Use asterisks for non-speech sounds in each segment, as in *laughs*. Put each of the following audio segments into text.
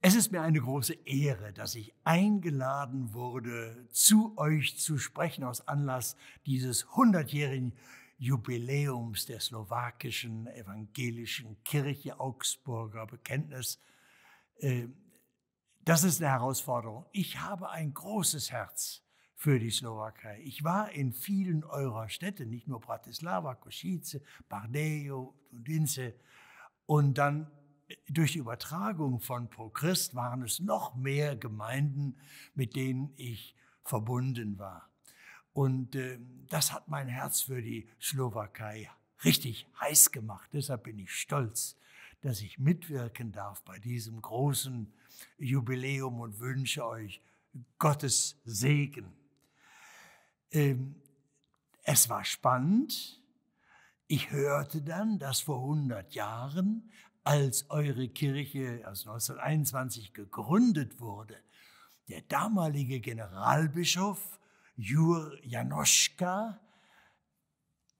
Es ist mir eine große Ehre, dass ich eingeladen wurde, zu euch zu sprechen aus Anlass dieses 100-jährigen Jubiläums der slowakischen evangelischen Kirche Augsburger Bekenntnis. Äh, das ist eine Herausforderung. Ich habe ein großes Herz für die Slowakei. Ich war in vielen eurer Städte, nicht nur Bratislava, Kosice, Bardejo, Tudince und dann durch die Übertragung von ProChrist waren es noch mehr Gemeinden, mit denen ich verbunden war. Und äh, das hat mein Herz für die Slowakei richtig heiß gemacht. Deshalb bin ich stolz, dass ich mitwirken darf bei diesem großen Jubiläum und wünsche euch Gottes Segen. Ähm, es war spannend. Ich hörte dann, dass vor 100 Jahren als eure Kirche aus 1921 gegründet wurde, der damalige Generalbischof Jur Janoschka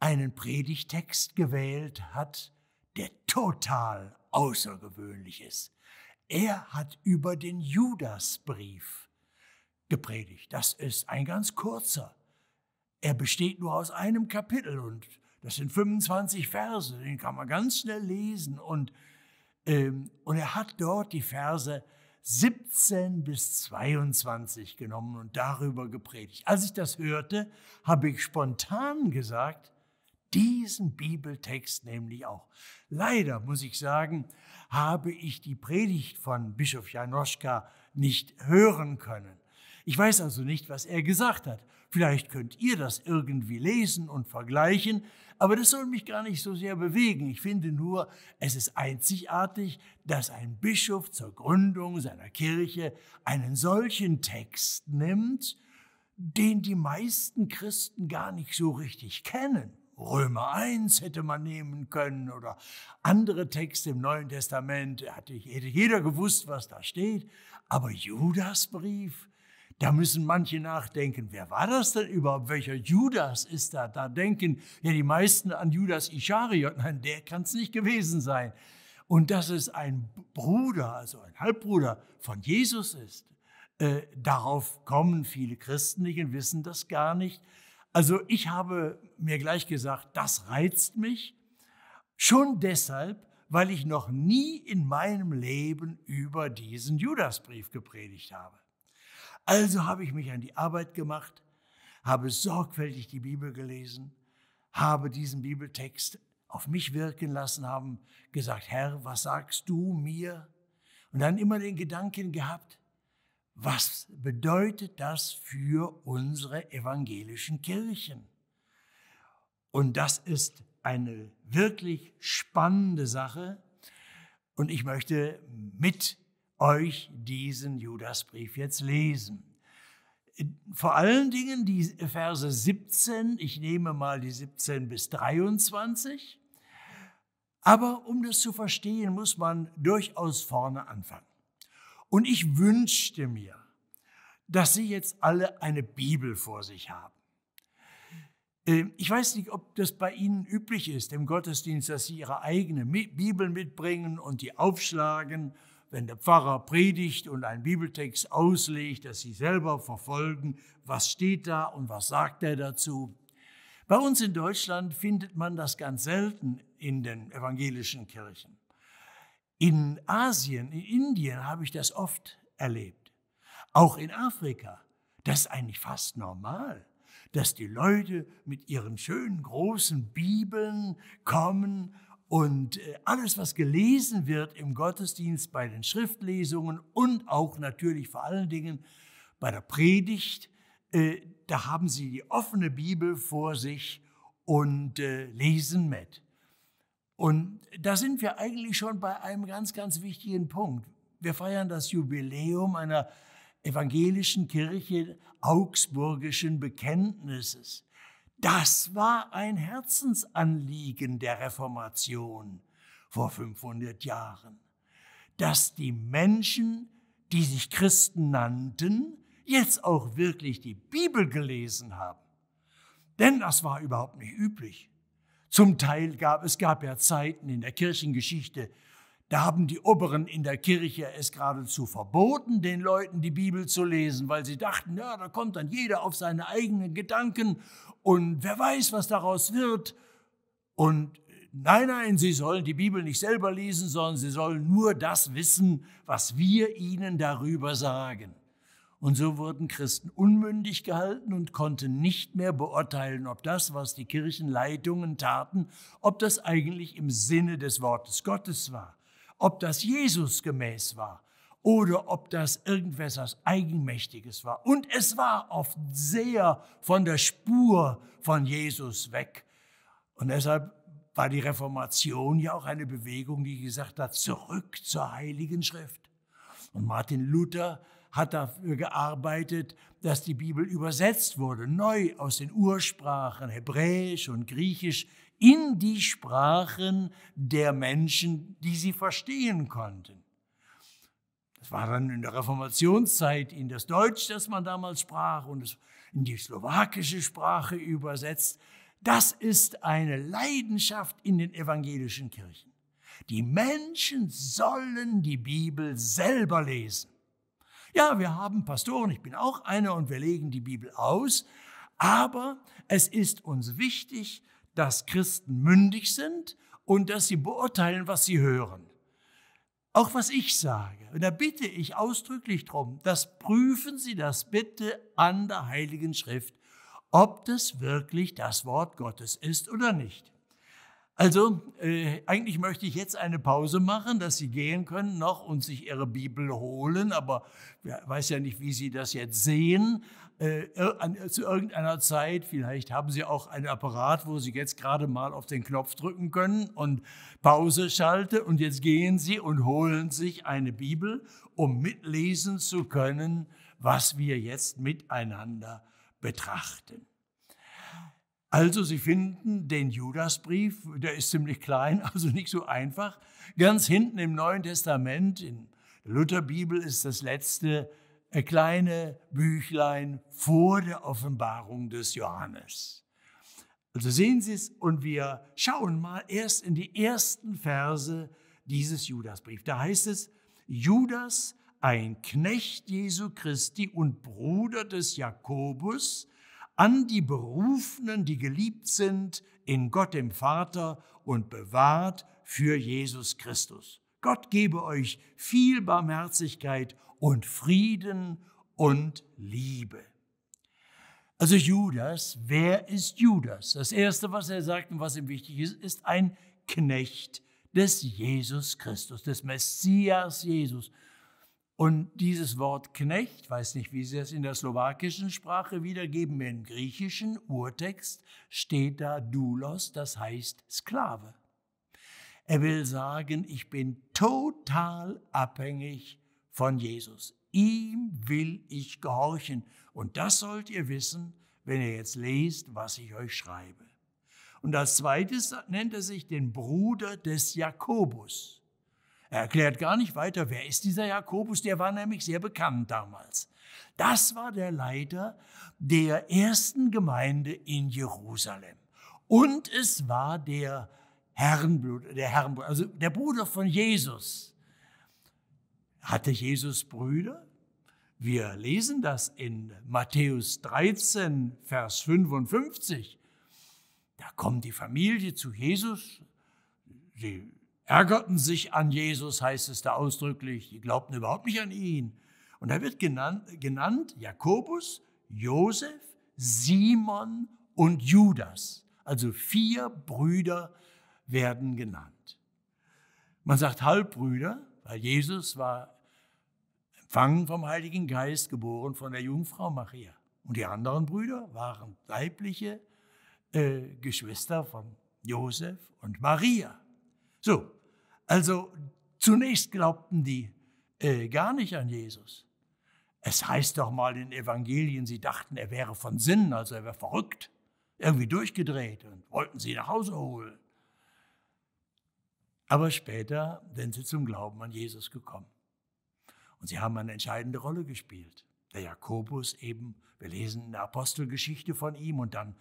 einen Predigtext gewählt hat, der total außergewöhnlich ist. Er hat über den Judasbrief gepredigt. Das ist ein ganz kurzer. Er besteht nur aus einem Kapitel und das sind 25 Verse, den kann man ganz schnell lesen und ähm, und er hat dort die Verse 17 bis 22 genommen und darüber gepredigt. Als ich das hörte, habe ich spontan gesagt, diesen Bibeltext nämlich auch. Leider muss ich sagen, habe ich die Predigt von Bischof Janoschka nicht hören können. Ich weiß also nicht, was er gesagt hat. Vielleicht könnt ihr das irgendwie lesen und vergleichen, aber das soll mich gar nicht so sehr bewegen. Ich finde nur, es ist einzigartig, dass ein Bischof zur Gründung seiner Kirche einen solchen Text nimmt, den die meisten Christen gar nicht so richtig kennen. Römer 1 hätte man nehmen können oder andere Texte im Neuen Testament, hätte jeder gewusst, was da steht. Aber Judasbrief, da müssen manche nachdenken, wer war das denn überhaupt? Welcher Judas ist da? Da denken ja die meisten an Judas Ischariot. Nein, der kann es nicht gewesen sein. Und dass es ein Bruder, also ein Halbbruder von Jesus ist, äh, darauf kommen viele Christen nicht und wissen das gar nicht. Also ich habe mir gleich gesagt, das reizt mich. Schon deshalb, weil ich noch nie in meinem Leben über diesen Judasbrief gepredigt habe. Also habe ich mich an die Arbeit gemacht, habe sorgfältig die Bibel gelesen, habe diesen Bibeltext auf mich wirken lassen, haben gesagt, Herr, was sagst du mir? Und dann immer den Gedanken gehabt, was bedeutet das für unsere evangelischen Kirchen? Und das ist eine wirklich spannende Sache. Und ich möchte mit euch diesen Judasbrief jetzt lesen. Vor allen Dingen die Verse 17, ich nehme mal die 17 bis 23. Aber um das zu verstehen, muss man durchaus vorne anfangen. Und ich wünschte mir, dass Sie jetzt alle eine Bibel vor sich haben. Ähm, ich weiß nicht, ob das bei Ihnen üblich ist im Gottesdienst, dass Sie Ihre eigene Bibel mitbringen und die aufschlagen wenn der Pfarrer predigt und einen Bibeltext auslegt, dass Sie selber verfolgen, was steht da und was sagt er dazu. Bei uns in Deutschland findet man das ganz selten in den evangelischen Kirchen. In Asien, in Indien habe ich das oft erlebt. Auch in Afrika. Das ist eigentlich fast normal, dass die Leute mit ihren schönen großen Bibeln kommen und äh, alles, was gelesen wird im Gottesdienst, bei den Schriftlesungen und auch natürlich vor allen Dingen bei der Predigt, äh, da haben Sie die offene Bibel vor sich und äh, lesen mit. Und da sind wir eigentlich schon bei einem ganz, ganz wichtigen Punkt. Wir feiern das Jubiläum einer evangelischen Kirche augsburgischen Bekenntnisses. Das war ein Herzensanliegen der Reformation vor 500 Jahren, dass die Menschen, die sich Christen nannten, jetzt auch wirklich die Bibel gelesen haben. Denn das war überhaupt nicht üblich. Zum Teil gab es gab ja Zeiten in der Kirchengeschichte, da haben die Oberen in der Kirche es geradezu verboten, den Leuten die Bibel zu lesen, weil sie dachten, ja, da kommt dann jeder auf seine eigenen Gedanken und wer weiß, was daraus wird. Und nein, nein, sie sollen die Bibel nicht selber lesen, sondern sie sollen nur das wissen, was wir ihnen darüber sagen. Und so wurden Christen unmündig gehalten und konnten nicht mehr beurteilen, ob das, was die Kirchenleitungen taten, ob das eigentlich im Sinne des Wortes Gottes war. Ob das Jesus gemäß war oder ob das irgendwas Eigenmächtiges war. Und es war oft sehr von der Spur von Jesus weg. Und deshalb war die Reformation ja auch eine Bewegung, die gesagt hat, zurück zur Heiligen Schrift. Und Martin Luther hat dafür gearbeitet, dass die Bibel übersetzt wurde, neu aus den Ursprachen Hebräisch und Griechisch in die Sprachen der Menschen, die sie verstehen konnten. Das war dann in der Reformationszeit in das Deutsch, das man damals sprach und in die slowakische Sprache übersetzt. Das ist eine Leidenschaft in den evangelischen Kirchen. Die Menschen sollen die Bibel selber lesen. Ja, wir haben Pastoren, ich bin auch einer und wir legen die Bibel aus, aber es ist uns wichtig, dass Christen mündig sind und dass sie beurteilen, was sie hören. Auch was ich sage. Und da bitte ich ausdrücklich darum, dass prüfen Sie das bitte an der Heiligen Schrift, ob das wirklich das Wort Gottes ist oder nicht. Also, äh, eigentlich möchte ich jetzt eine Pause machen, dass Sie gehen können noch und sich Ihre Bibel holen, aber ich weiß ja nicht, wie Sie das jetzt sehen äh, an, zu irgendeiner Zeit, vielleicht haben Sie auch einen Apparat, wo Sie jetzt gerade mal auf den Knopf drücken können und Pause schalte und jetzt gehen Sie und holen sich eine Bibel, um mitlesen zu können, was wir jetzt miteinander betrachten. Also Sie finden den Judasbrief, der ist ziemlich klein, *laughs* also nicht so einfach. Ganz hinten im Neuen Testament, in der Lutherbibel ist das letzte ein kleines Büchlein vor der Offenbarung des Johannes. Also sehen Sie es und wir schauen mal erst in die ersten Verse dieses Judasbriefs. Da heißt es, Judas, ein Knecht Jesu Christi und Bruder des Jakobus, an die Berufenen, die geliebt sind in Gott dem Vater und bewahrt für Jesus Christus. Gott gebe euch viel Barmherzigkeit und Frieden und Liebe. Also Judas, wer ist Judas? Das Erste, was er sagt und was ihm wichtig ist, ist ein Knecht des Jesus Christus, des Messias Jesus. Und dieses Wort Knecht, weiß nicht, wie Sie es in der slowakischen Sprache wiedergeben, im griechischen Urtext steht da Doulos, das heißt Sklave. Er will sagen, ich bin total abhängig von Jesus. Ihm will ich gehorchen. Und das sollt ihr wissen, wenn ihr jetzt lest, was ich euch schreibe. Und als zweites nennt er sich den Bruder des Jakobus. Er erklärt gar nicht weiter, wer ist dieser Jakobus, der war nämlich sehr bekannt damals. Das war der Leiter der ersten Gemeinde in Jerusalem. Und es war der Herrenblut, der Herrenblut, also der Bruder von Jesus. Hatte Jesus Brüder? Wir lesen das in Matthäus 13, Vers 55. Da kommt die Familie zu Jesus. Sie ärgerten sich an Jesus, heißt es da ausdrücklich. Sie glaubten überhaupt nicht an ihn. Und er wird genannt, genannt Jakobus, Josef, Simon und Judas. Also vier Brüder werden genannt. Man sagt Halbbrüder, weil Jesus war empfangen vom Heiligen Geist, geboren von der Jungfrau Maria. Und die anderen Brüder waren leibliche äh, Geschwister von Josef und Maria. So, also zunächst glaubten die äh, gar nicht an Jesus. Es heißt doch mal in Evangelien, sie dachten, er wäre von Sinnen, also er wäre verrückt, irgendwie durchgedreht und wollten sie nach Hause holen. Aber später sind sie zum Glauben an Jesus gekommen. Und sie haben eine entscheidende Rolle gespielt. Der Jakobus eben, wir lesen in der Apostelgeschichte von ihm und dann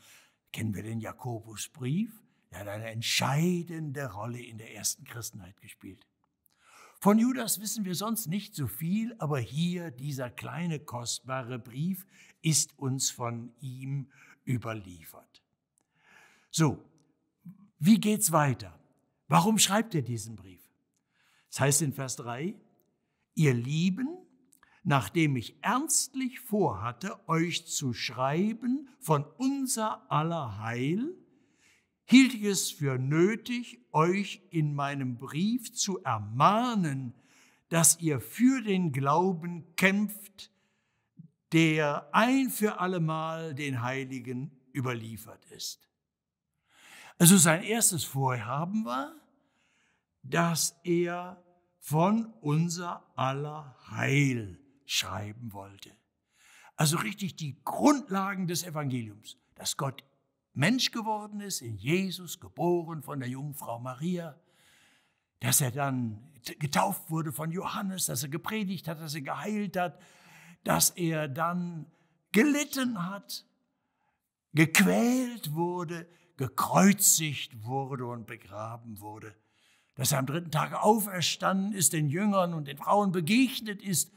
kennen wir den Jakobusbrief. Er hat eine entscheidende Rolle in der ersten Christenheit gespielt. Von Judas wissen wir sonst nicht so viel, aber hier dieser kleine kostbare Brief ist uns von ihm überliefert. So, wie geht's weiter? Warum schreibt er diesen Brief? Es das heißt in Vers 3, ihr Lieben, nachdem ich ernstlich vorhatte, euch zu schreiben von unser aller Heil, hielt ich es für nötig, euch in meinem Brief zu ermahnen, dass ihr für den Glauben kämpft, der ein für allemal den Heiligen überliefert ist. Also sein erstes Vorhaben war, dass er von unser aller Heil schreiben wollte. Also richtig die Grundlagen des Evangeliums, dass Gott Mensch geworden ist, in Jesus geboren von der Jungfrau Maria, dass er dann getauft wurde von Johannes, dass er gepredigt hat, dass er geheilt hat, dass er dann gelitten hat, gequält wurde, gekreuzigt wurde und begraben wurde, dass er am dritten Tag auferstanden ist, den Jüngern und den Frauen begegnet ist,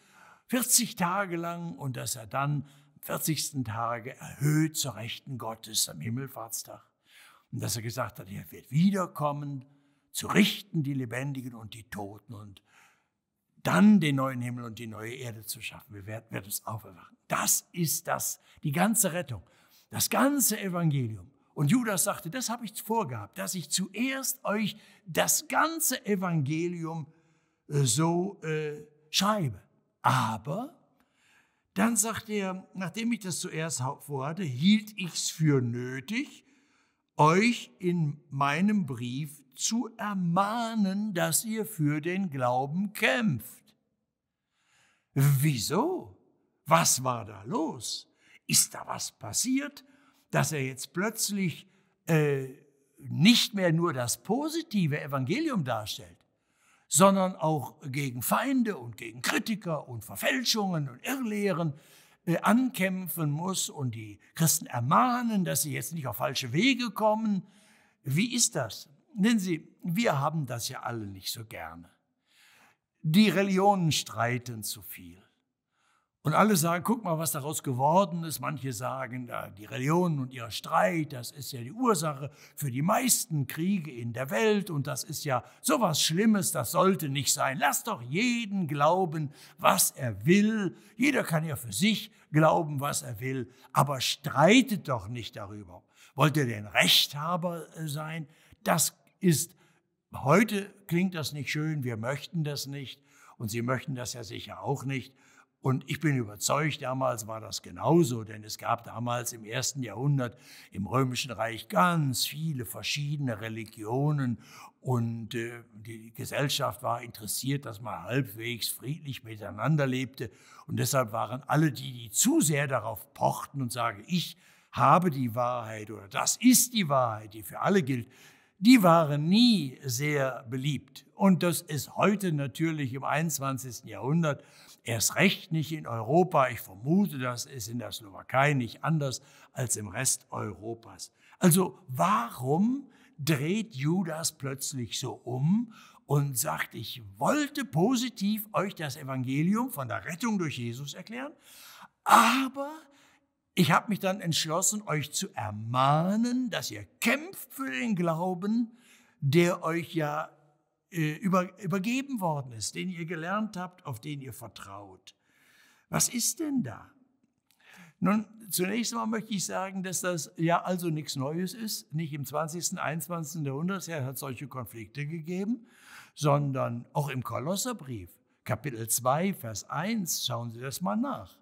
40 Tage lang und dass er dann am 40. Tage erhöht zur Rechten Gottes am Himmelfahrtstag. Und dass er gesagt hat, er wird wiederkommen, zu richten die Lebendigen und die Toten und dann den neuen Himmel und die neue Erde zu schaffen. Wir werden, werden es auferwachen. Das ist das, die ganze Rettung, das ganze Evangelium und Judas sagte, das habe ich vorgehabt, dass ich zuerst euch das ganze Evangelium äh, so äh, schreibe. Aber dann sagte er, nachdem ich das zuerst vorhatte, hielt ich es für nötig, euch in meinem Brief zu ermahnen, dass ihr für den Glauben kämpft. Wieso? Was war da los? Ist da was passiert? dass er jetzt plötzlich äh, nicht mehr nur das positive Evangelium darstellt, sondern auch gegen Feinde und gegen Kritiker und Verfälschungen und Irrlehren äh, ankämpfen muss und die Christen ermahnen, dass sie jetzt nicht auf falsche Wege kommen. Wie ist das? Nennen Sie, wir haben das ja alle nicht so gerne. Die Religionen streiten zu viel. Und alle sagen, guck mal, was daraus geworden ist. Manche sagen, die Religionen und ihr Streit, das ist ja die Ursache für die meisten Kriege in der Welt und das ist ja sowas Schlimmes, das sollte nicht sein. Lass doch jeden glauben, was er will. Jeder kann ja für sich glauben, was er will, aber streitet doch nicht darüber. Wollt ihr denn Rechthaber äh, sein? Das ist, heute klingt das nicht schön, wir möchten das nicht und sie möchten das ja sicher auch nicht. Und ich bin überzeugt, damals war das genauso, denn es gab damals im ersten Jahrhundert im Römischen Reich ganz viele verschiedene Religionen und äh, die Gesellschaft war interessiert, dass man halbwegs friedlich miteinander lebte. Und deshalb waren alle die, die zu sehr darauf pochten und sagen, ich habe die Wahrheit oder das ist die Wahrheit, die für alle gilt, die waren nie sehr beliebt. Und das ist heute natürlich im 21. Jahrhundert Erst recht nicht in Europa. Ich vermute, das ist in der Slowakei nicht anders als im Rest Europas. Also warum dreht Judas plötzlich so um und sagt, ich wollte positiv euch das Evangelium von der Rettung durch Jesus erklären, aber ich habe mich dann entschlossen, euch zu ermahnen, dass ihr kämpft für den Glauben, der euch ja äh, über, übergeben worden ist, den ihr gelernt habt, auf den ihr vertraut. Was ist denn da? Nun, zunächst einmal möchte ich sagen, dass das ja also nichts Neues ist. Nicht im 20., 21. Jahrhundert hat es solche Konflikte gegeben, sondern auch im Kolosserbrief, Kapitel 2, Vers 1, schauen Sie das mal nach.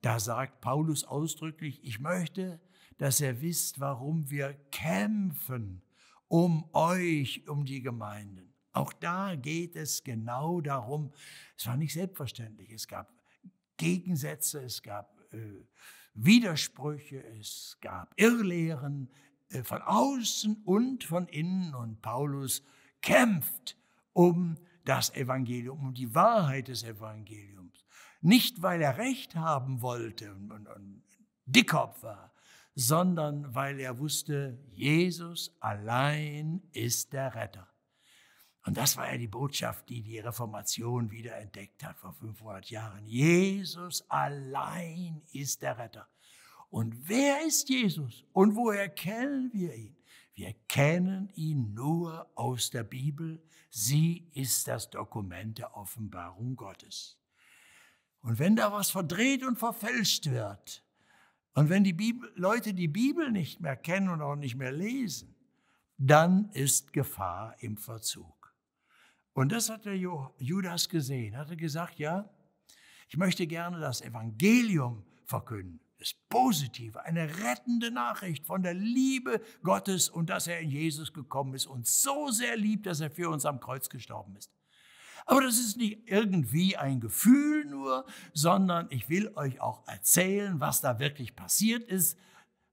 Da sagt Paulus ausdrücklich, ich möchte, dass ihr wisst, warum wir kämpfen um euch, um die Gemeinden. Auch da geht es genau darum, es war nicht selbstverständlich, es gab Gegensätze, es gab äh, Widersprüche, es gab Irrlehren äh, von außen und von innen und Paulus kämpft um das Evangelium, um die Wahrheit des Evangeliums. Nicht, weil er Recht haben wollte und, und, und Dickkopf war, sondern weil er wusste, Jesus allein ist der Retter. Und das war ja die Botschaft, die die Reformation wiederentdeckt hat vor 500 Jahren. Jesus allein ist der Retter. Und wer ist Jesus? Und woher kennen wir ihn? Wir kennen ihn nur aus der Bibel. Sie ist das Dokument der Offenbarung Gottes. Und wenn da was verdreht und verfälscht wird, und wenn die Bibel, Leute die Bibel nicht mehr kennen und auch nicht mehr lesen, dann ist Gefahr im Verzug. Und das hat der Judas gesehen. Hat er gesagt, ja, ich möchte gerne das Evangelium verkünden. Das Positive, eine rettende Nachricht von der Liebe Gottes und dass er in Jesus gekommen ist und so sehr liebt, dass er für uns am Kreuz gestorben ist. Aber das ist nicht irgendwie ein Gefühl nur, sondern ich will euch auch erzählen, was da wirklich passiert ist,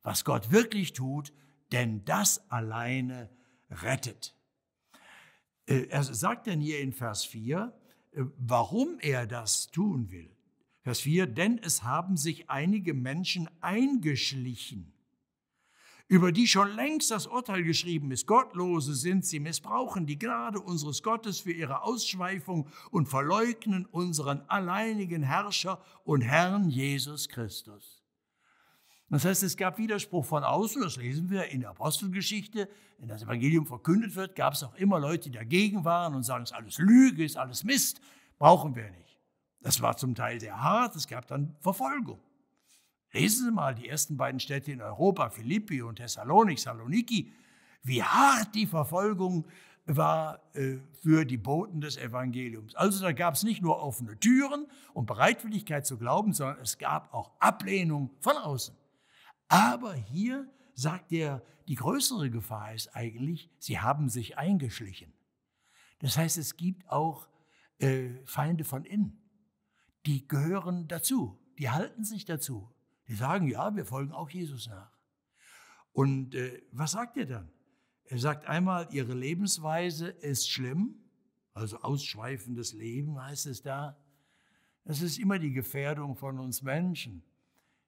was Gott wirklich tut, denn das alleine rettet. Äh, er sagt dann hier in Vers 4, äh, warum er das tun will. Vers 4, denn es haben sich einige Menschen eingeschlichen, über die schon längst das Urteil geschrieben ist. Gottlose sind sie, missbrauchen die Gnade unseres Gottes für ihre Ausschweifung und verleugnen unseren alleinigen Herrscher und Herrn Jesus Christus. Das heißt, es gab Widerspruch von außen, das lesen wir in der Apostelgeschichte, wenn das Evangelium verkündet wird, gab es auch immer Leute, die dagegen waren und sagen, es ist alles Lüge, es ist alles Mist, brauchen wir nicht. Das war zum Teil sehr hart, es gab dann Verfolgung. Lesen Sie mal die ersten beiden Städte in Europa, Philippi und Thessaloniki, Saloniki, wie hart die Verfolgung war äh, für die Boten des Evangeliums. Also da gab es nicht nur offene Türen und Bereitwilligkeit zu glauben, sondern es gab auch Ablehnung von außen. Aber hier sagt er, die größere Gefahr ist eigentlich, sie haben sich eingeschlichen. Das heißt, es gibt auch äh, Feinde von innen. Die gehören dazu, die halten sich dazu. Die sagen, ja, wir folgen auch Jesus nach. Und äh, was sagt er dann? Er sagt einmal, ihre Lebensweise ist schlimm, also ausschweifendes Leben heißt es da. Das ist immer die Gefährdung von uns Menschen.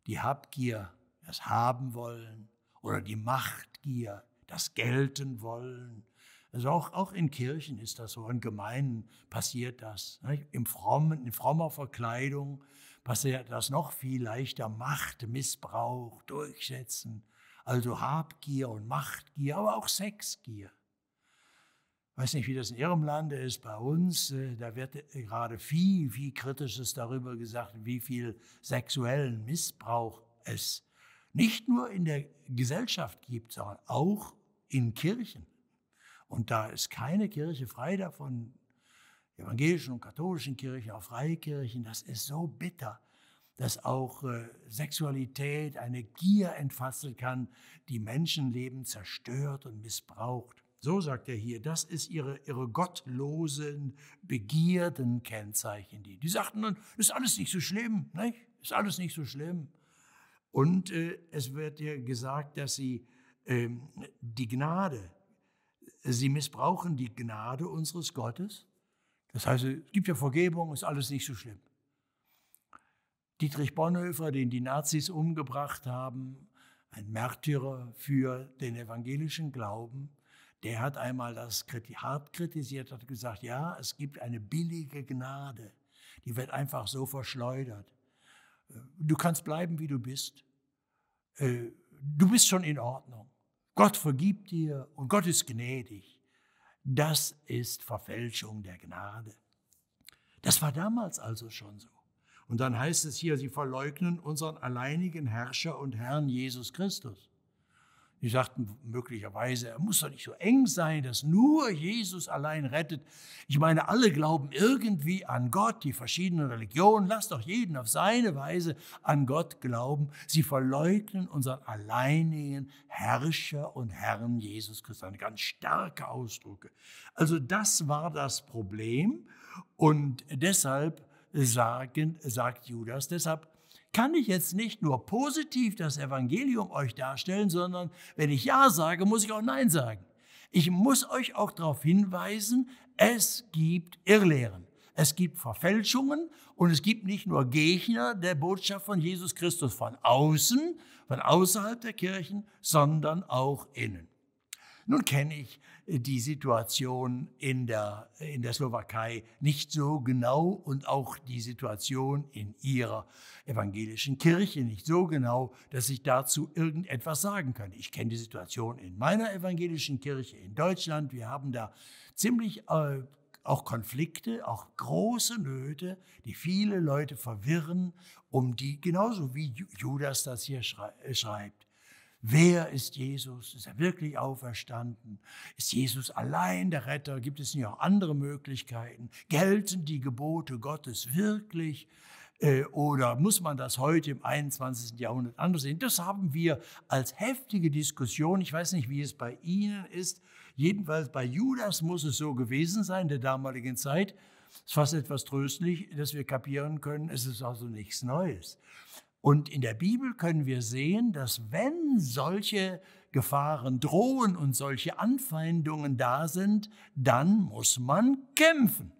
Die Habgier das haben wollen oder die Machtgier, das gelten wollen. Also auch, auch in Kirchen ist das so, in Gemeinden passiert das. Im frommen, in frommer Verkleidung passiert das noch viel leichter. Macht, Missbrauch, Durchsetzen, also Habgier und Machtgier, aber auch Sexgier. Ich weiß nicht, wie das in Ihrem Lande ist, bei uns, äh, da wird äh, gerade viel, viel Kritisches darüber gesagt, wie viel sexuellen Missbrauch es gibt nicht nur in der Gesellschaft gibt, sondern auch in Kirchen. Und da ist keine Kirche frei davon, evangelischen und katholischen Kirchen, auch freie Kirchen, das ist so bitter, dass auch äh, Sexualität eine Gier entfassen kann, die Menschenleben zerstört und missbraucht. So sagt er hier, das ist ihre, ihre gottlosen Begierden kennzeichen die. Die sagten dann, ist alles nicht so schlimm, nicht? Ist alles nicht so schlimm. Und äh, es wird ja gesagt, dass sie ähm, die Gnade, sie missbrauchen die Gnade unseres Gottes. Das heißt, es gibt ja Vergebung, ist alles nicht so schlimm. Dietrich Bonhoeffer, den die Nazis umgebracht haben, ein Märtyrer für den evangelischen Glauben, der hat einmal das hart kritisiert, hat gesagt, ja, es gibt eine billige Gnade, die wird einfach so verschleudert. Du kannst bleiben, wie du bist. Äh, du bist schon in Ordnung. Gott vergibt dir und Gott ist gnädig. Das ist Verfälschung der Gnade. Das war damals also schon so. Und dann heißt es hier, sie verleugnen unseren alleinigen Herrscher und Herrn Jesus Christus. Die sagten möglicherweise, er muss doch nicht so eng sein, dass nur Jesus allein rettet. Ich meine, alle glauben irgendwie an Gott, die verschiedenen Religionen. Lass doch jeden auf seine Weise an Gott glauben. Sie verleugnen unseren alleinigen Herrscher und Herrn Jesus Christus. Eine ganz starke Ausdrücke. Also das war das Problem. Und deshalb sagen, sagt Judas, deshalb kann ich jetzt nicht nur positiv das Evangelium euch darstellen, sondern wenn ich Ja sage, muss ich auch Nein sagen. Ich muss euch auch darauf hinweisen, es gibt Irrlehren. Es gibt Verfälschungen und es gibt nicht nur Gegner der Botschaft von Jesus Christus von außen, von außerhalb der Kirchen, sondern auch innen. Nun kenne ich die Situation in der, in der Slowakei nicht so genau und auch die Situation in ihrer evangelischen Kirche nicht so genau, dass ich dazu irgendetwas sagen kann. Ich kenne die Situation in meiner evangelischen Kirche in Deutschland. Wir haben da ziemlich äh, auch Konflikte, auch große Nöte, die viele Leute verwirren, um die, genauso wie Judas das hier schrei äh, schreibt. Wer ist Jesus? Ist er wirklich auferstanden? Ist Jesus allein der Retter? Gibt es nicht auch andere Möglichkeiten? Gelten die Gebote Gottes wirklich? Äh, oder muss man das heute im 21. Jahrhundert anders sehen? Das haben wir als heftige Diskussion. Ich weiß nicht, wie es bei Ihnen ist. Jedenfalls bei Judas muss es so gewesen sein der damaligen Zeit. Es ist fast etwas tröstlich, dass wir kapieren können, es ist also nichts Neues. Und in der Bibel können wir sehen, dass wenn solche Gefahren drohen und solche Anfeindungen da sind, dann muss man kämpfen.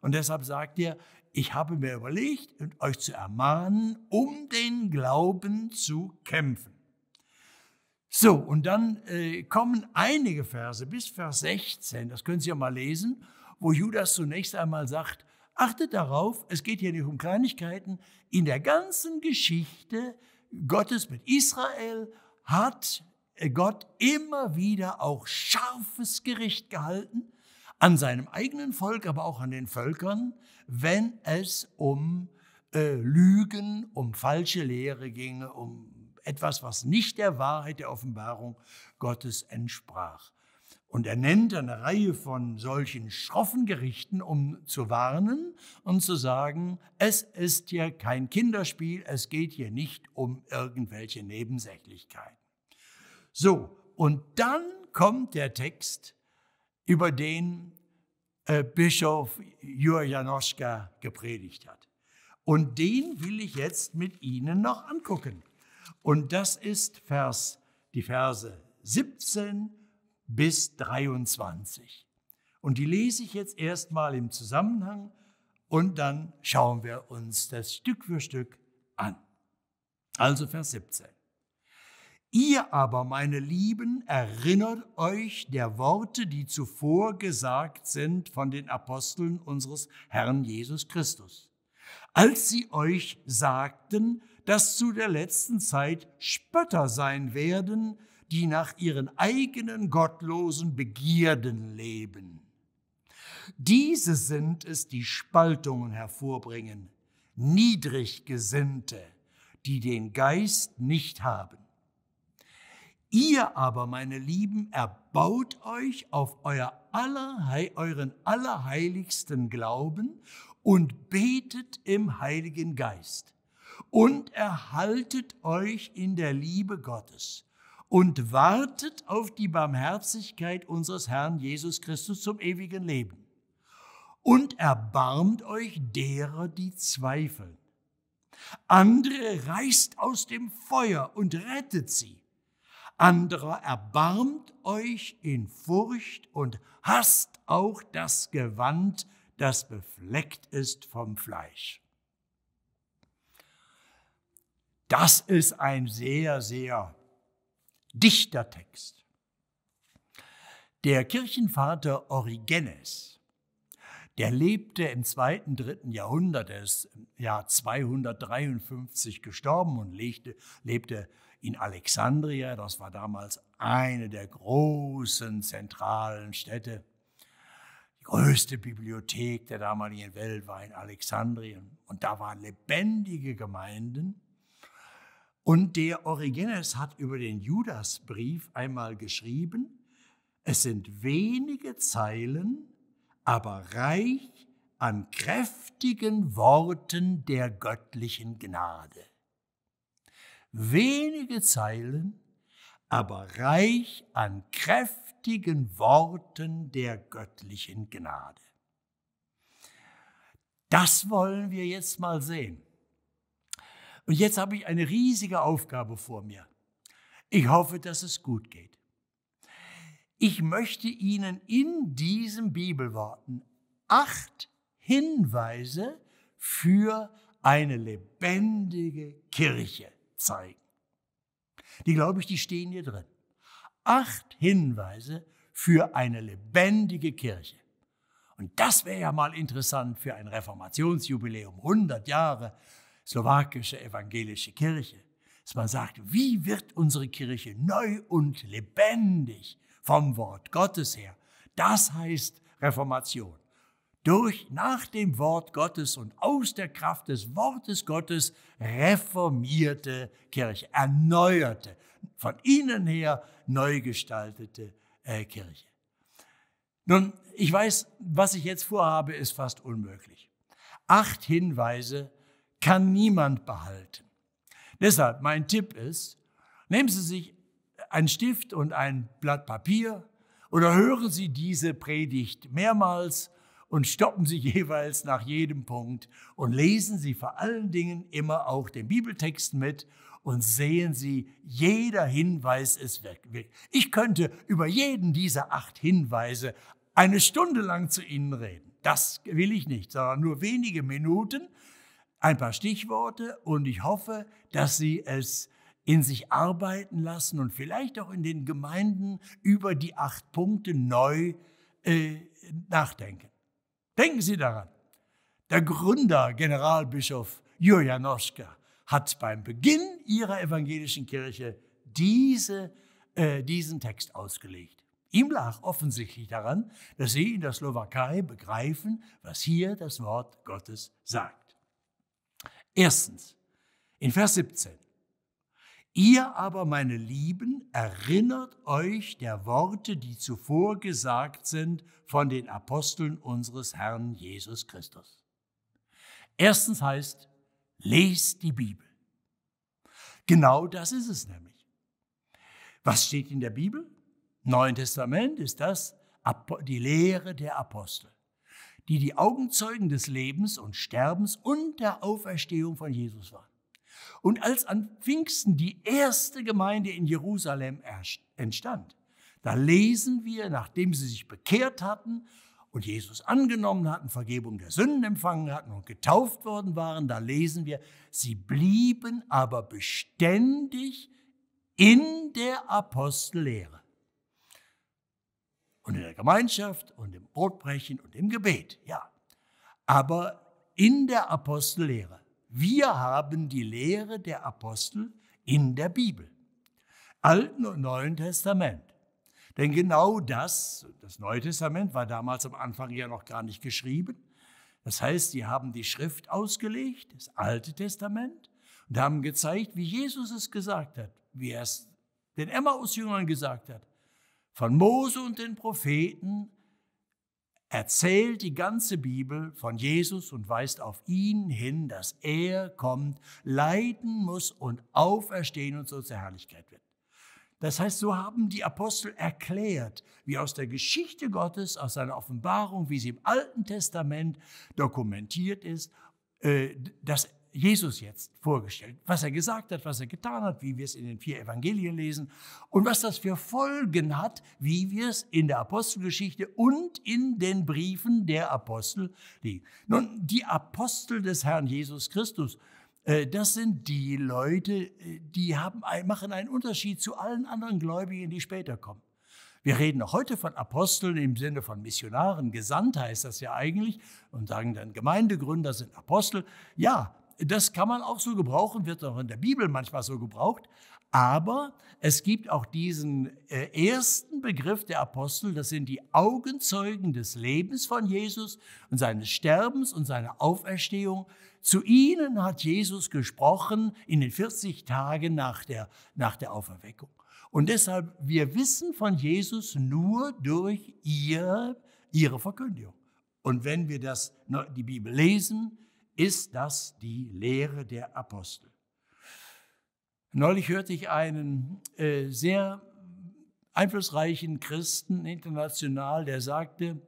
Und deshalb sagt er, ich habe mir überlegt, euch zu ermahnen, um den Glauben zu kämpfen. So, und dann äh, kommen einige Verse bis Vers 16, das können Sie ja mal lesen, wo Judas zunächst einmal sagt, Achtet darauf, es geht hier nicht um Kleinigkeiten. In der ganzen Geschichte Gottes mit Israel hat Gott immer wieder auch scharfes Gericht gehalten, an seinem eigenen Volk, aber auch an den Völkern, wenn es um äh, Lügen, um falsche Lehre ginge, um etwas, was nicht der Wahrheit der Offenbarung Gottes entsprach. Und er nennt eine Reihe von solchen schroffen Gerichten, um zu warnen und zu sagen, es ist hier kein Kinderspiel, es geht hier nicht um irgendwelche Nebensächlichkeiten. So, und dann kommt der Text, über den äh, Bischof Jurij Janoschka gepredigt hat. Und den will ich jetzt mit Ihnen noch angucken. Und das ist Vers, die Verse 17 bis 23. Und die lese ich jetzt erstmal im Zusammenhang und dann schauen wir uns das Stück für Stück an. Also Vers 17. Ihr aber, meine Lieben, erinnert euch der Worte, die zuvor gesagt sind von den Aposteln unseres Herrn Jesus Christus, als sie euch sagten, dass zu der letzten Zeit Spötter sein werden, die nach ihren eigenen gottlosen Begierden leben. Diese sind es, die Spaltungen hervorbringen, Niedriggesinnte, die den Geist nicht haben. Ihr aber, meine Lieben, erbaut euch auf euer aller, euren allerheiligsten Glauben und betet im Heiligen Geist und erhaltet euch in der Liebe Gottes und wartet auf die Barmherzigkeit unseres Herrn Jesus Christus zum ewigen Leben. Und erbarmt euch derer, die zweifeln. Andere reißt aus dem Feuer und rettet sie. Andere erbarmt euch in Furcht und hasst auch das Gewand, das befleckt ist vom Fleisch. Das ist ein sehr, sehr Dichtertext. Der Kirchenvater Origenes, der lebte im zweiten, dritten Jahrhundert, er ist im Jahr 253 gestorben und legte, lebte in Alexandria, das war damals eine der großen zentralen Städte. Die größte Bibliothek der damaligen Welt war in Alexandrien und da waren lebendige Gemeinden und der Origenes hat über den Judasbrief einmal geschrieben, es sind wenige Zeilen, aber reich an kräftigen Worten der göttlichen Gnade. Wenige Zeilen, aber reich an kräftigen Worten der göttlichen Gnade. Das wollen wir jetzt mal sehen. Und jetzt habe ich eine riesige Aufgabe vor mir. Ich hoffe, dass es gut geht. Ich möchte Ihnen in diesen Bibelworten acht Hinweise für eine lebendige Kirche zeigen. Die, glaube ich, die stehen hier drin. Acht Hinweise für eine lebendige Kirche. Und das wäre ja mal interessant für ein Reformationsjubiläum, 100 Jahre, slowakische evangelische Kirche, dass man sagt, wie wird unsere Kirche neu und lebendig vom Wort Gottes her? Das heißt Reformation. Durch, nach dem Wort Gottes und aus der Kraft des Wortes Gottes reformierte Kirche, erneuerte, von innen her neu gestaltete äh, Kirche. Nun, ich weiß, was ich jetzt vorhabe, ist fast unmöglich. Acht Hinweise kann niemand behalten. Deshalb mein Tipp ist, nehmen Sie sich einen Stift und ein Blatt Papier oder hören Sie diese Predigt mehrmals und stoppen Sie *laughs* jeweils nach jedem Punkt und lesen Sie vor allen Dingen immer auch den Bibeltext mit und sehen Sie, jeder Hinweis ist weg. Ich könnte über jeden dieser acht Hinweise eine Stunde lang zu Ihnen reden. Das will ich nicht, sondern nur wenige Minuten, ein paar Stichworte und ich hoffe, dass Sie es in sich arbeiten lassen und vielleicht auch in den Gemeinden über die acht Punkte neu äh, nachdenken. Denken Sie daran, der Gründer, Generalbischof Jurjanoschka, hat beim Beginn ihrer evangelischen Kirche diese, äh, diesen Text ausgelegt. Ihm lag offensichtlich daran, dass sie in der Slowakei begreifen, was hier das Wort Gottes sagt. Erstens, in Vers 17. Ihr aber, meine Lieben, erinnert euch der Worte, die zuvor gesagt sind von den Aposteln unseres Herrn Jesus Christus. Erstens heißt, lest die Bibel. Genau das ist es nämlich. Was steht in der Bibel? Neuen Testament ist das die Lehre der Apostel die die Augenzeugen des Lebens und Sterbens und der Auferstehung von Jesus waren. Und als an Pfingsten die erste Gemeinde in Jerusalem entstand, da lesen wir, nachdem sie sich bekehrt hatten und Jesus angenommen hatten, Vergebung der Sünden empfangen hatten und getauft worden waren, da lesen wir, sie blieben aber beständig in der Apostellehre und in der Gemeinschaft und im Brotbrechen und im Gebet, ja. Aber in der Apostellehre. Wir haben die Lehre der Apostel in der Bibel, Alten und Neuen Testament. Denn genau das, das Neue Testament war damals am Anfang ja noch gar nicht geschrieben. Das heißt, sie haben die Schrift ausgelegt, das Alte Testament, und haben gezeigt, wie Jesus es gesagt hat, wie er es den Emmaus-Jüngern gesagt hat, von Mose und den Propheten erzählt die ganze Bibel von Jesus und weist auf ihn hin, dass er kommt, leiden muss und auferstehen und so zur Herrlichkeit wird. Das heißt, so haben die Apostel erklärt, wie aus der Geschichte Gottes, aus seiner Offenbarung, wie sie im Alten Testament dokumentiert ist, äh, dass Jesus jetzt vorgestellt, was er gesagt hat, was er getan hat, wie wir es in den vier Evangelien lesen und was das für Folgen hat, wie wir es in der Apostelgeschichte und in den Briefen der Apostel lesen. Nun, die Apostel des Herrn Jesus Christus, äh, das sind die Leute, äh, die haben, machen einen Unterschied zu allen anderen Gläubigen, die später kommen. Wir reden heute von Aposteln im Sinne von Missionaren. Gesandt heißt das ja eigentlich und sagen dann Gemeindegründer sind Apostel. Ja, das kann man auch so gebrauchen, wird auch in der Bibel manchmal so gebraucht. Aber es gibt auch diesen äh, ersten Begriff der Apostel, das sind die Augenzeugen des Lebens von Jesus und seines Sterbens und seiner Auferstehung. Zu ihnen hat Jesus gesprochen in den 40 Tagen nach der, nach der Auferweckung. Und deshalb, wir wissen von Jesus nur durch ihr, ihre Verkündigung. Und wenn wir das, die Bibel lesen, ist das die Lehre der Apostel. Neulich hörte ich einen äh, sehr einflussreichen Christen international, der sagte,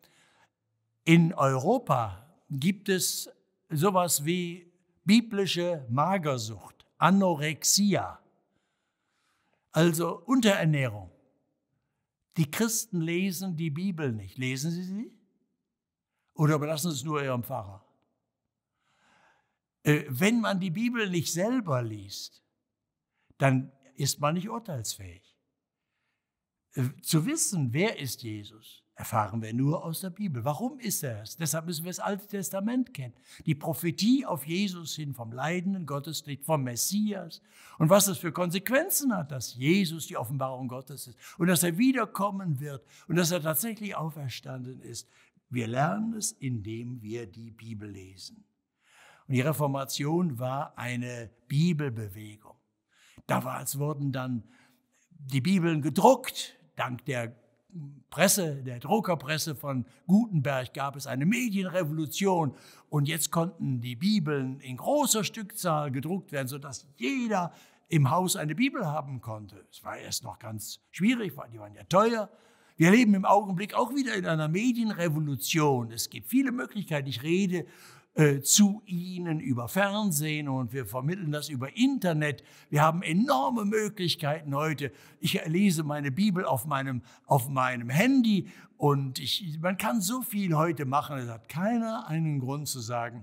in Europa gibt es sowas wie biblische Magersucht, Anorexia, also Unterernährung. Die Christen lesen die Bibel nicht. Lesen sie sie? Oder überlassen es nur ihrem Pfarrer? Äh, wenn man die Bibel nicht selber liest, dann ist man nicht urteilsfähig. Äh, zu wissen, wer ist Jesus, erfahren wir nur aus der Bibel. Warum ist er es? Deshalb müssen wir das Alte Testament kennen. Die Prophetie auf Jesus hin vom leidenden Gotteslicht, vom Messias und was das für Konsequenzen hat, dass Jesus die Offenbarung Gottes ist und dass er wiederkommen wird und dass er tatsächlich auferstanden ist. Wir lernen es, indem wir die Bibel lesen. Und die Reformation war eine Bibelbewegung. Damals wurden dann die Bibeln gedruckt. Dank der Presse, der Druckerpresse von Gutenberg gab es eine Medienrevolution und jetzt konnten die Bibeln in großer Stückzahl gedruckt werden, sodass jeder im Haus eine Bibel haben konnte. Es war erst noch ganz schwierig, weil die waren ja teuer. Wir leben im Augenblick auch wieder in einer Medienrevolution. Es gibt viele Möglichkeiten. Ich rede äh, zu Ihnen über Fernsehen und wir vermitteln das über Internet. Wir haben enorme Möglichkeiten heute. Ich lese meine Bibel auf meinem, auf meinem Handy und ich, man kann so viel heute machen. Es hat keiner einen Grund zu sagen,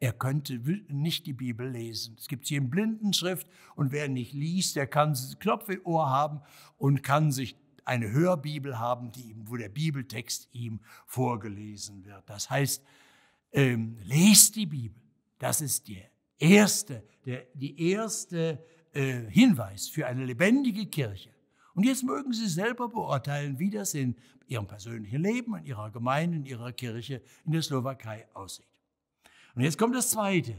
er könnte nicht die Bibel lesen. Es gibt hier in Blindenschrift und wer nicht liest, der kann Knopf im Ohr haben und kann sich eine Hörbibel haben, die ihm, wo der Bibeltext ihm vorgelesen wird. Das heißt, ähm, lest die Bibel. Das ist der erste, der, die erste äh, Hinweis für eine lebendige Kirche. Und jetzt mögen Sie selber beurteilen, wie das in Ihrem persönlichen Leben, in Ihrer Gemeinde, in Ihrer Kirche in der Slowakei aussieht. Und jetzt kommt das Zweite,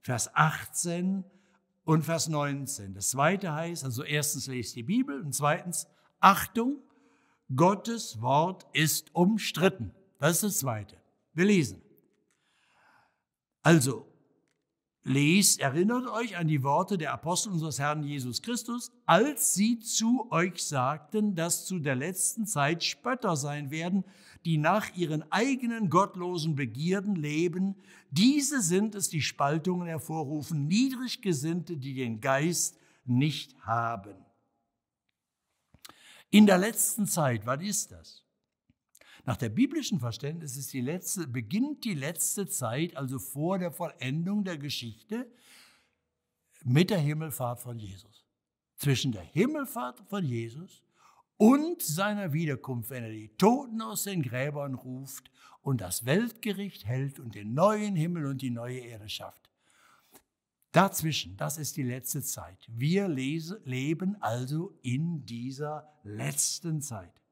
Vers 18 und Vers 19. Das Zweite heißt, also erstens lest die Bibel und zweitens, Achtung, Gottes Wort ist umstritten. Das ist das Zweite. Wir lesen. Also, lest, erinnert euch an die Worte der Apostel unseres Herrn Jesus Christus, als sie zu euch sagten, dass zu der letzten Zeit Spötter sein werden, die nach ihren eigenen gottlosen Begierden leben. Diese sind es, die Spaltungen hervorrufen, Niedriggesinnte, die den Geist nicht haben. In der letzten Zeit, was ist das? Nach der biblischen Verständnis ist die letzte, beginnt die letzte Zeit, also vor der Vollendung der Geschichte, mit der Himmelfahrt von Jesus. Zwischen der Himmelfahrt von Jesus und seiner Wiederkunft, wenn er die Toten aus den Gräbern ruft und das Weltgericht hält und den neuen Himmel und die neue Erde schafft. Dazwischen, das ist die letzte Zeit. Wir lese, leben also in dieser letzten Zeit.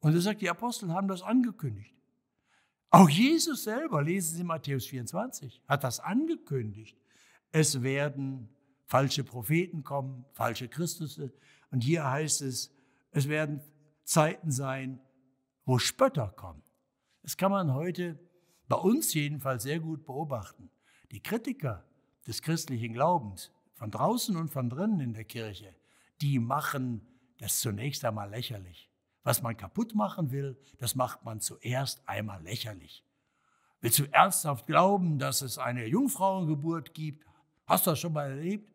Und er sagt, die Apostel haben das angekündigt. Auch Jesus selber, lesen Sie Matthäus 24, hat das angekündigt. Es werden falsche Propheten kommen, falsche Christusse. Und hier heißt es, es werden Zeiten sein, wo Spötter kommen. Das kann man heute bei uns jedenfalls sehr gut beobachten. Die Kritiker des christlichen Glaubens, von draußen und von drinnen in der Kirche, die machen das zunächst einmal lächerlich. Was man kaputt machen will, das macht man zuerst einmal lächerlich. Willst du ernsthaft glauben, dass es eine Jungfrauengeburt gibt? Hast du das schon mal erlebt?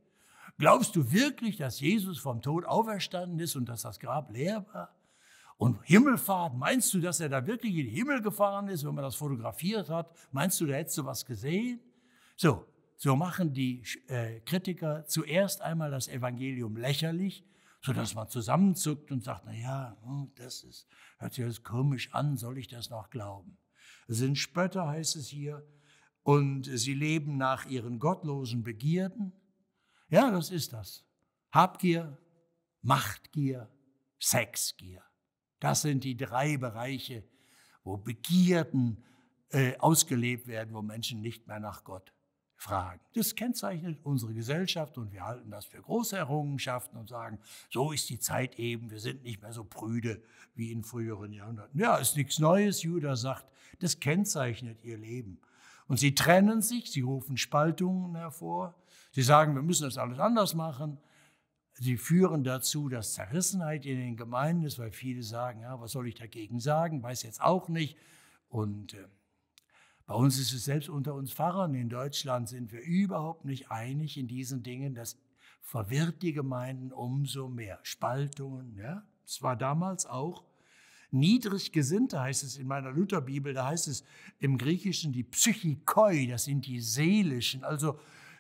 Glaubst du wirklich, dass Jesus vom Tod auferstanden ist und dass das Grab leer war? Und Himmelfahrt, meinst du, dass er da wirklich in den Himmel gefahren ist, wenn man das fotografiert hat? Meinst du, da hättest du was gesehen? So, so machen die äh, Kritiker zuerst einmal das Evangelium lächerlich sodass man zusammenzuckt und sagt, na ja, hm, das ist, hört sich alles komisch an, soll ich das noch glauben? Es sind Spötter, heißt es hier, und sie leben nach ihren gottlosen Begierden. Ja, das ist das. Habgier, Machtgier, Sexgier. Das sind die drei Bereiche, wo Begierden äh, ausgelebt werden, wo Menschen nicht mehr nach Gott Fragen. Das kennzeichnet unsere Gesellschaft und wir halten das für große Errungenschaften und sagen, so ist die Zeit eben, wir sind nicht mehr so prüde wie in früheren Jahrhunderten. Ja, ist nichts Neues, Judah sagt, das kennzeichnet ihr Leben. Und sie trennen sich, sie rufen Spaltungen hervor, sie sagen, wir müssen das alles anders machen. Sie führen dazu, dass Zerrissenheit in den Gemeinden ist, weil viele sagen, ja, was soll ich dagegen sagen, weiß jetzt auch nicht. Und äh, bei uns ist es selbst unter uns Pfarrern in Deutschland sind wir überhaupt nicht einig in diesen Dingen. Das verwirrt die Gemeinden umso mehr. Spaltungen, ja. Es war damals auch niedrig Gesinnte, heißt es in meiner Lutherbibel, da heißt es im Griechischen die Psychikoi, das sind die seelischen, also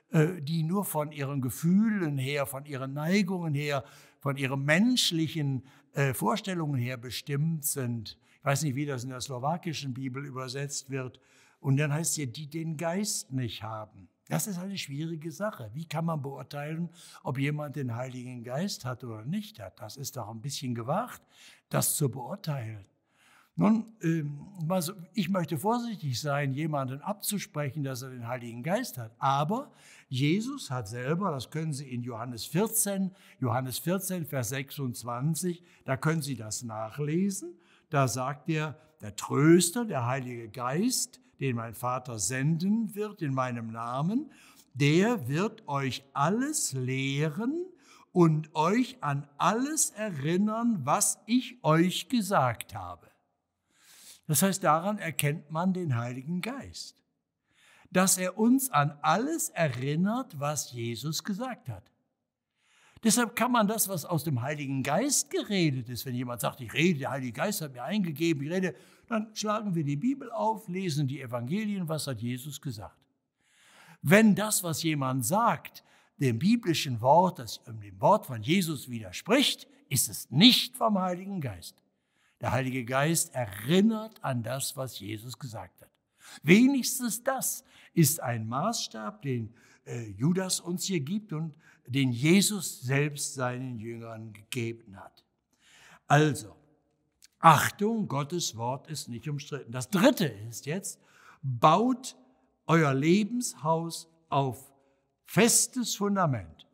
äh, die nur von ihren Gefühlen her, von ihren Neigungen her, von ihren menschlichen äh, Vorstellungen her bestimmt sind. Ich weiß nicht, wie das in der slowakischen Bibel übersetzt wird. Und dann heißt es ja, die den Geist nicht haben. Das ist eine schwierige Sache. Wie kann man beurteilen, ob jemand den Heiligen Geist hat oder nicht hat? Das ist doch ein bisschen gewagt, das zu beurteilen. Nun, ähm, ich möchte vorsichtig sein, jemanden abzusprechen, dass er den Heiligen Geist hat. Aber Jesus hat selber, das können Sie in Johannes 14, Johannes 14, Vers 26, da können Sie das nachlesen. Da sagt er, der Tröster, der Heilige Geist, den mein Vater senden wird in meinem Namen, der wird euch alles lehren und euch an alles erinnern, was ich euch gesagt habe. Das heißt, daran erkennt man den Heiligen Geist, dass er uns an alles erinnert, was Jesus gesagt hat. Deshalb kann man das, was aus dem Heiligen Geist geredet ist, wenn jemand sagt, ich rede, der Heilige Geist hat mir eingegeben, ich rede, dann schlagen wir die Bibel auf, lesen die Evangelien, was hat Jesus gesagt. Wenn das, was jemand sagt, dem biblischen Wort, das ähm, dem Wort von Jesus widerspricht, ist es nicht vom Heiligen Geist. Der Heilige Geist erinnert an das, was Jesus gesagt hat. Wenigstens das ist ein Maßstab, den äh, Judas uns hier gibt und den Jesus selbst seinen Jüngern gegeben hat. Also, Achtung, Gottes Wort ist nicht umstritten. Das dritte ist jetzt, baut euer Lebenshaus auf festes Fundament.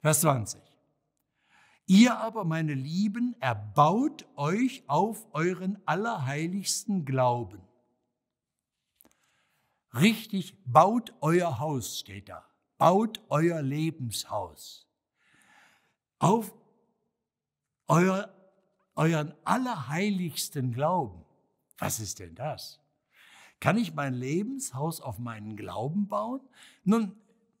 Vers 20. Ihr aber, meine Lieben, erbaut euch auf euren allerheiligsten Glauben. Richtig, baut euer Haus, steht da. Baut euer Lebenshaus auf euer euren allerheiligsten Glauben. Was ist denn das? Kann ich mein Lebenshaus auf meinen Glauben bauen? Nun,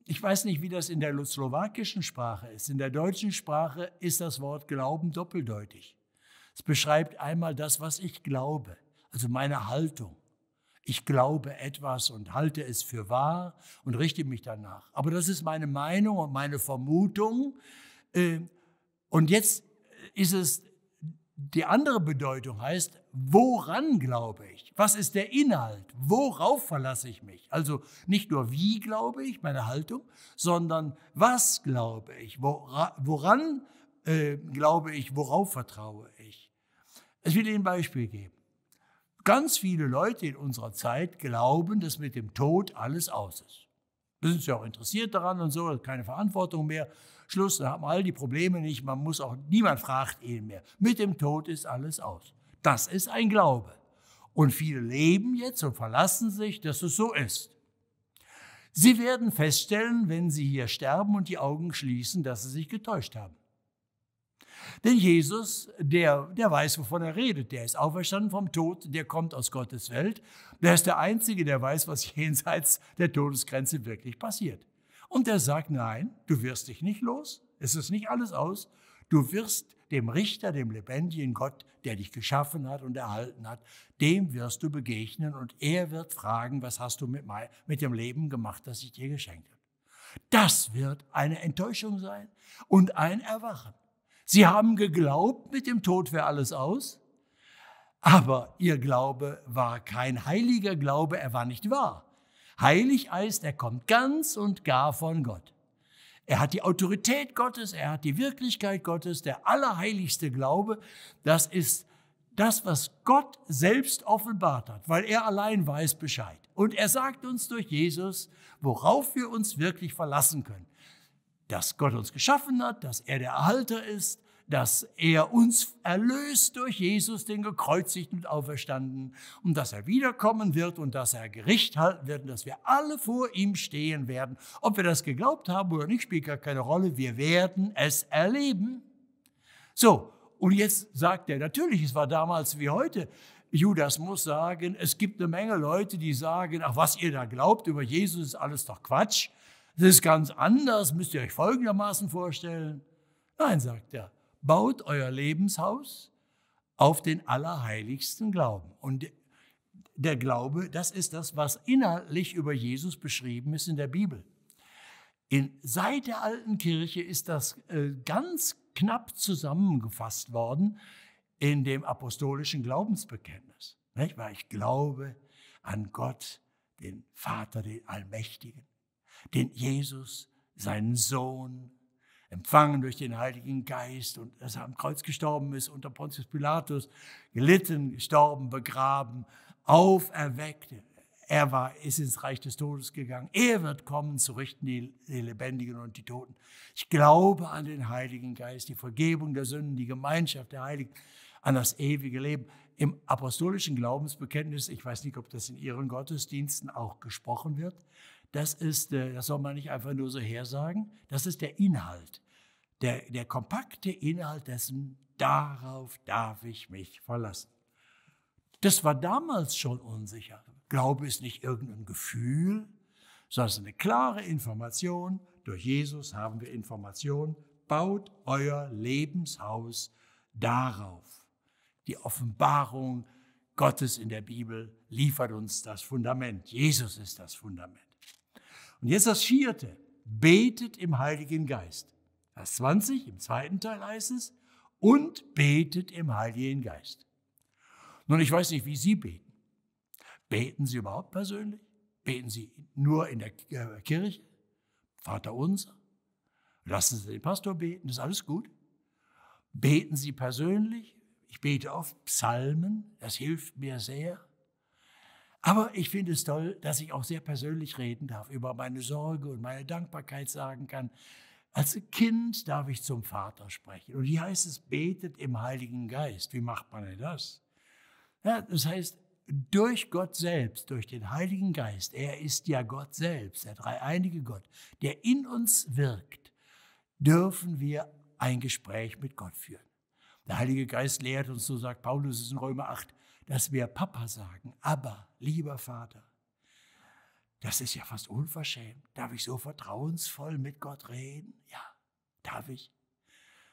ich weiß nicht, wie das in der slowakischen Sprache ist. In der deutschen Sprache ist das Wort Glauben doppeldeutig. Es beschreibt einmal das, was ich glaube, also meine Haltung. Ich glaube etwas und halte es für wahr und richte mich danach. Aber das ist meine Meinung und meine Vermutung. Äh, und jetzt ist es die andere Bedeutung heißt, woran glaube ich? Was ist der Inhalt? Worauf verlasse ich mich? Also nicht nur wie glaube ich, meine Haltung, sondern was glaube ich? Woran äh, glaube ich? Worauf vertraue ich? Ich will Ihnen ein Beispiel geben. Ganz viele Leute in unserer Zeit glauben, dass mit dem Tod alles aus ist. Wir sind ja auch interessiert daran und so, keine Verantwortung mehr. Schluss, da haben all die Probleme nicht, man muss auch, niemand fragt ihn mehr. Mit dem Tod ist alles aus. Das ist ein Glaube. Und viele leben jetzt und verlassen sich, dass es so ist. Sie werden feststellen, wenn sie hier sterben und die Augen schließen, dass sie sich getäuscht haben. Denn Jesus, der, der weiß, wovon er redet. Der ist auferstanden vom Tod, der kommt aus Gottes Welt. Der ist der Einzige, der weiß, was jenseits der Todesgrenze wirklich passiert. Und er sagt, nein, du wirst dich nicht los, es ist nicht alles aus, du wirst dem Richter, dem lebendigen Gott, der dich geschaffen hat und erhalten hat, dem wirst du begegnen und er wird fragen, was hast du mit, mein, mit dem Leben gemacht, das ich dir geschenkt habe. Das wird eine Enttäuschung sein und ein Erwachen. Sie haben geglaubt, mit dem Tod wäre alles aus, aber ihr Glaube war kein heiliger Glaube, er war nicht wahr. Heilig heißt, er kommt ganz und gar von Gott. Er hat die Autorität Gottes, er hat die Wirklichkeit Gottes, der allerheiligste Glaube, das ist das, was Gott selbst offenbart hat, weil er allein weiß Bescheid. Und er sagt uns durch Jesus, worauf wir uns wirklich verlassen können. Dass Gott uns geschaffen hat, dass er der Erhalter ist, dass er uns erlöst durch Jesus, den gekreuzigten und auferstanden, und dass er wiederkommen wird und dass er Gericht halten wird und dass wir alle vor ihm stehen werden. Ob wir das geglaubt haben oder nicht, spielt gar keine Rolle. Wir werden es erleben. So, und jetzt sagt er, natürlich, es war damals wie heute. Judas muss sagen, es gibt eine Menge Leute, die sagen, ach, was ihr da glaubt über Jesus ist alles doch Quatsch. Das ist ganz anders, müsst ihr euch folgendermaßen vorstellen. Nein, sagt er, baut euer Lebenshaus auf den allerheiligsten Glauben. Und der Glaube, das ist das, was innerlich über Jesus beschrieben ist in der Bibel. In, seit der alten Kirche ist das äh, ganz knapp zusammengefasst worden in dem apostolischen Glaubensbekenntnis. Nicht? Weil ich glaube an Gott, den Vater, den Allmächtigen, den Jesus, seinen Sohn, empfangen durch den Heiligen Geist und dass er am Kreuz gestorben ist, unter Pontius Pilatus gelitten, gestorben, begraben, auferweckt. Er war, ist ins Reich des Todes gegangen. Er wird kommen zu richten die, die Lebendigen und die Toten. Ich glaube an den Heiligen Geist, die Vergebung der Sünden, die Gemeinschaft der Heiligen, an das ewige Leben. Im apostolischen Glaubensbekenntnis, ich weiß nicht, ob das in Ihren Gottesdiensten auch gesprochen wird, das ist, äh, das soll man nicht einfach nur so hersagen, das ist der Inhalt der, der kompakte Inhalt dessen, darauf darf ich mich verlassen. Das war damals schon unsicher. Glaube ist nicht irgendein Gefühl, sondern eine klare Information. Durch Jesus haben wir Information. Baut euer Lebenshaus darauf. Die Offenbarung Gottes in der Bibel liefert uns das Fundament. Jesus ist das Fundament. Und jetzt das vierte. Betet im Heiligen Geist. Vers 20 im zweiten Teil heißt es, und betet im Heiligen Geist. Nun, ich weiß nicht, wie Sie beten. Beten Sie überhaupt persönlich? Beten Sie nur in der äh, Kirche? Vater unser? Lassen Sie den Pastor beten, ist alles gut. Beten Sie persönlich? Ich bete oft Psalmen, das hilft mir sehr. Aber ich finde es toll, dass ich auch sehr persönlich reden darf, über meine Sorge und meine Dankbarkeit sagen kann, als Kind darf ich zum Vater sprechen. Und hier heißt es, betet im Heiligen Geist. Wie macht man denn das? Ja, das heißt, durch Gott selbst, durch den Heiligen Geist, er ist ja Gott selbst, der dreieinige Gott, der in uns wirkt, dürfen wir ein Gespräch mit Gott führen. Der Heilige Geist lehrt uns, so sagt Paulus in Römer 8, dass wir Papa sagen, aber, lieber Vater. Das ist ja fast unverschämt. Darf ich so vertrauensvoll mit Gott reden? Ja, darf ich.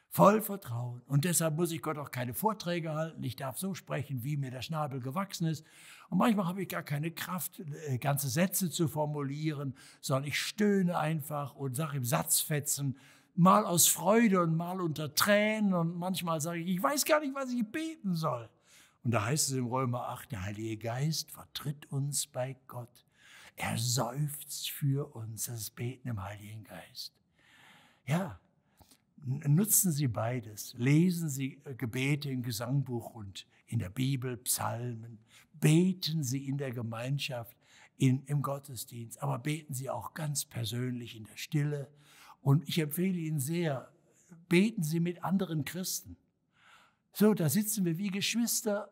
Voll Vertrauen. Und deshalb muss ich Gott auch keine Vorträge halten. Ich darf so sprechen, wie mir der Schnabel gewachsen ist. Und manchmal habe ich gar keine Kraft, äh, ganze Sätze zu formulieren, sondern ich stöhne einfach und sage im Satzfetzen, mal aus Freude und mal unter Tränen. Und manchmal sage ich, ich weiß gar nicht, was ich beten soll. Und da heißt es im Römer 8, der Heilige Geist vertritt uns bei Gott er seufzt für uns, das Beten im Heiligen Geist. Ja, nutzen Sie beides. Lesen Sie äh, Gebete im Gesangbuch und in der Bibel, Psalmen. Beten Sie in der Gemeinschaft, in, im Gottesdienst, aber beten Sie auch ganz persönlich in der Stille. Und ich empfehle Ihnen sehr, beten Sie mit anderen Christen. So, da sitzen wir wie Geschwister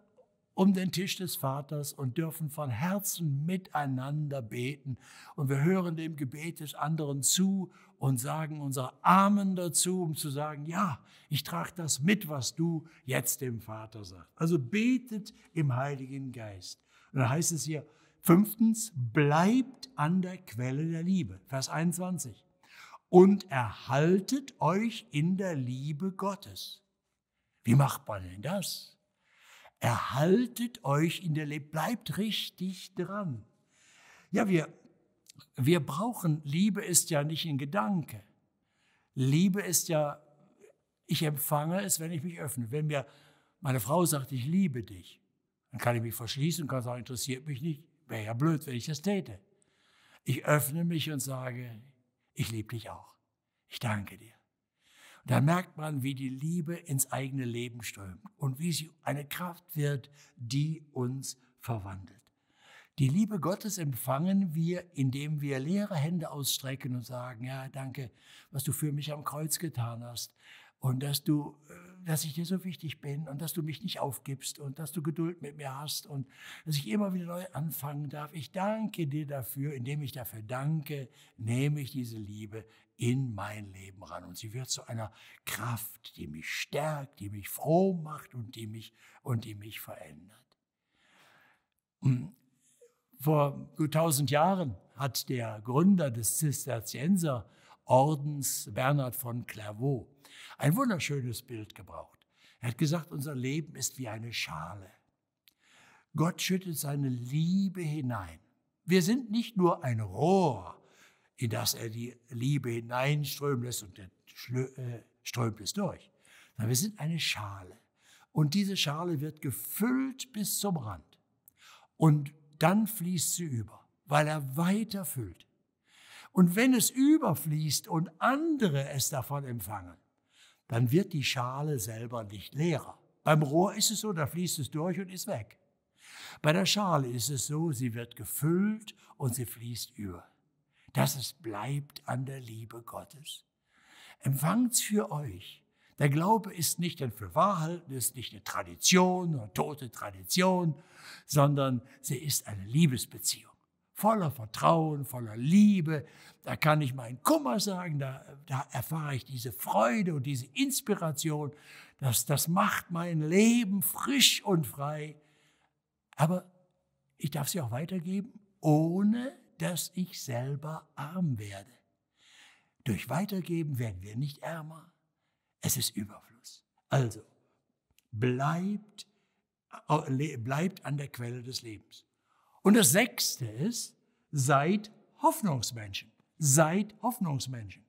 um den Tisch des Vaters und dürfen von Herzen miteinander beten. Und wir hören dem Gebet des anderen zu und sagen unser Amen dazu, um zu sagen, ja, ich trage das mit, was du jetzt dem Vater sagst. Also betet im Heiligen Geist. Und dann heißt es hier, fünftens, bleibt an der Quelle der Liebe. Vers 21. Und erhaltet euch in der Liebe Gottes. Wie macht man denn das? erhaltet euch in der Lebe, bleibt richtig dran. Ja, wir, wir brauchen, Liebe ist ja nicht ein Gedanke. Liebe ist ja, ich empfange es, wenn ich mich öffne. Wenn mir meine Frau sagt, ich liebe dich, dann kann ich mich verschließen und kann sagen, interessiert mich nicht. Wäre ja blöd, wenn ich das täte. Ich öffne mich und sage, ich liebe dich auch. Ich danke dir. Da merkt man, wie die Liebe ins eigene Leben strömt und wie sie eine Kraft wird, die uns verwandelt. Die Liebe Gottes empfangen wir, indem wir leere Hände ausstrecken und sagen, ja, danke, was du für mich am Kreuz getan hast und dass du äh, dass ich dir so wichtig bin und dass du mich nicht aufgibst und dass du Geduld mit mir hast und dass ich immer wieder neu anfangen darf. Ich danke dir dafür. Indem ich dafür danke, nehme ich diese Liebe in mein Leben ran. Und sie wird zu einer Kraft, die mich stärkt, die mich froh macht und die mich, und die mich verändert. Hm. Vor gut tausend Jahren hat der Gründer des Zisterzienserordens, Bernhard von Clairvaux, ein wunderschönes Bild gebraucht. Er hat gesagt, unser Leben ist wie eine Schale. Gott schüttet seine Liebe hinein. Wir sind nicht nur ein Rohr, in das er die Liebe hineinströmen lässt und er äh, strömt es durch, sondern wir sind eine Schale. Und diese Schale wird gefüllt bis zum Rand. Und dann fließt sie über, weil er weiter füllt. Und wenn es überfließt und andere es davon empfangen, dann wird die Schale selber nicht leerer. Beim Rohr ist es so, da fließt es durch und ist weg. Bei der Schale ist es so, sie wird gefüllt und sie fließt über. Das es bleibt an der Liebe Gottes. Empfangt's für euch. Der Glaube ist nicht ein Verwahrhalten, ist nicht eine Tradition, eine tote Tradition, sondern sie ist eine Liebesbeziehung voller Vertrauen, voller Liebe. Da kann ich meinen Kummer sagen, da, da erfahre ich diese Freude und diese Inspiration. Das, das macht mein Leben frisch und frei. Aber ich darf sie auch weitergeben, ohne dass ich selber arm werde. Durch Weitergeben werden wir nicht ärmer. Es ist Überfluss. Also bleibt, bleibt an der Quelle des Lebens. Und das Sechste ist, seid Hoffnungsmenschen. Seid Hoffnungsmenschen.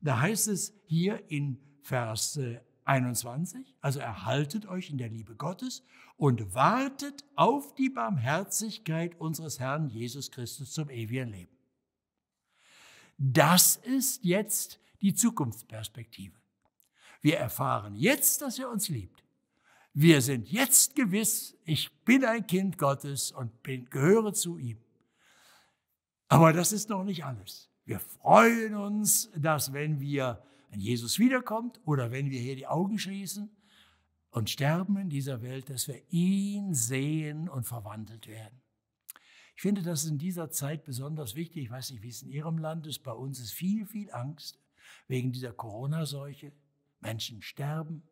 Da heißt es hier in Vers 21, äh, also erhaltet euch in der Liebe Gottes und wartet auf die Barmherzigkeit unseres Herrn Jesus Christus zum ewigen Leben. Das ist jetzt die Zukunftsperspektive. Wir erfahren jetzt, dass er uns liebt wir sind jetzt gewiss, ich bin ein Kind Gottes und bin, gehöre zu ihm. Aber das ist noch nicht alles. Wir freuen uns, dass wenn wir, wenn Jesus wiederkommt oder wenn wir hier die Augen schließen und sterben in dieser Welt, dass wir ihn sehen und verwandelt werden. Ich finde das in dieser Zeit besonders wichtig. Ich weiß nicht, wie es in Ihrem Land ist. Bei uns ist viel, viel Angst wegen dieser Corona-Seuche. Menschen sterben,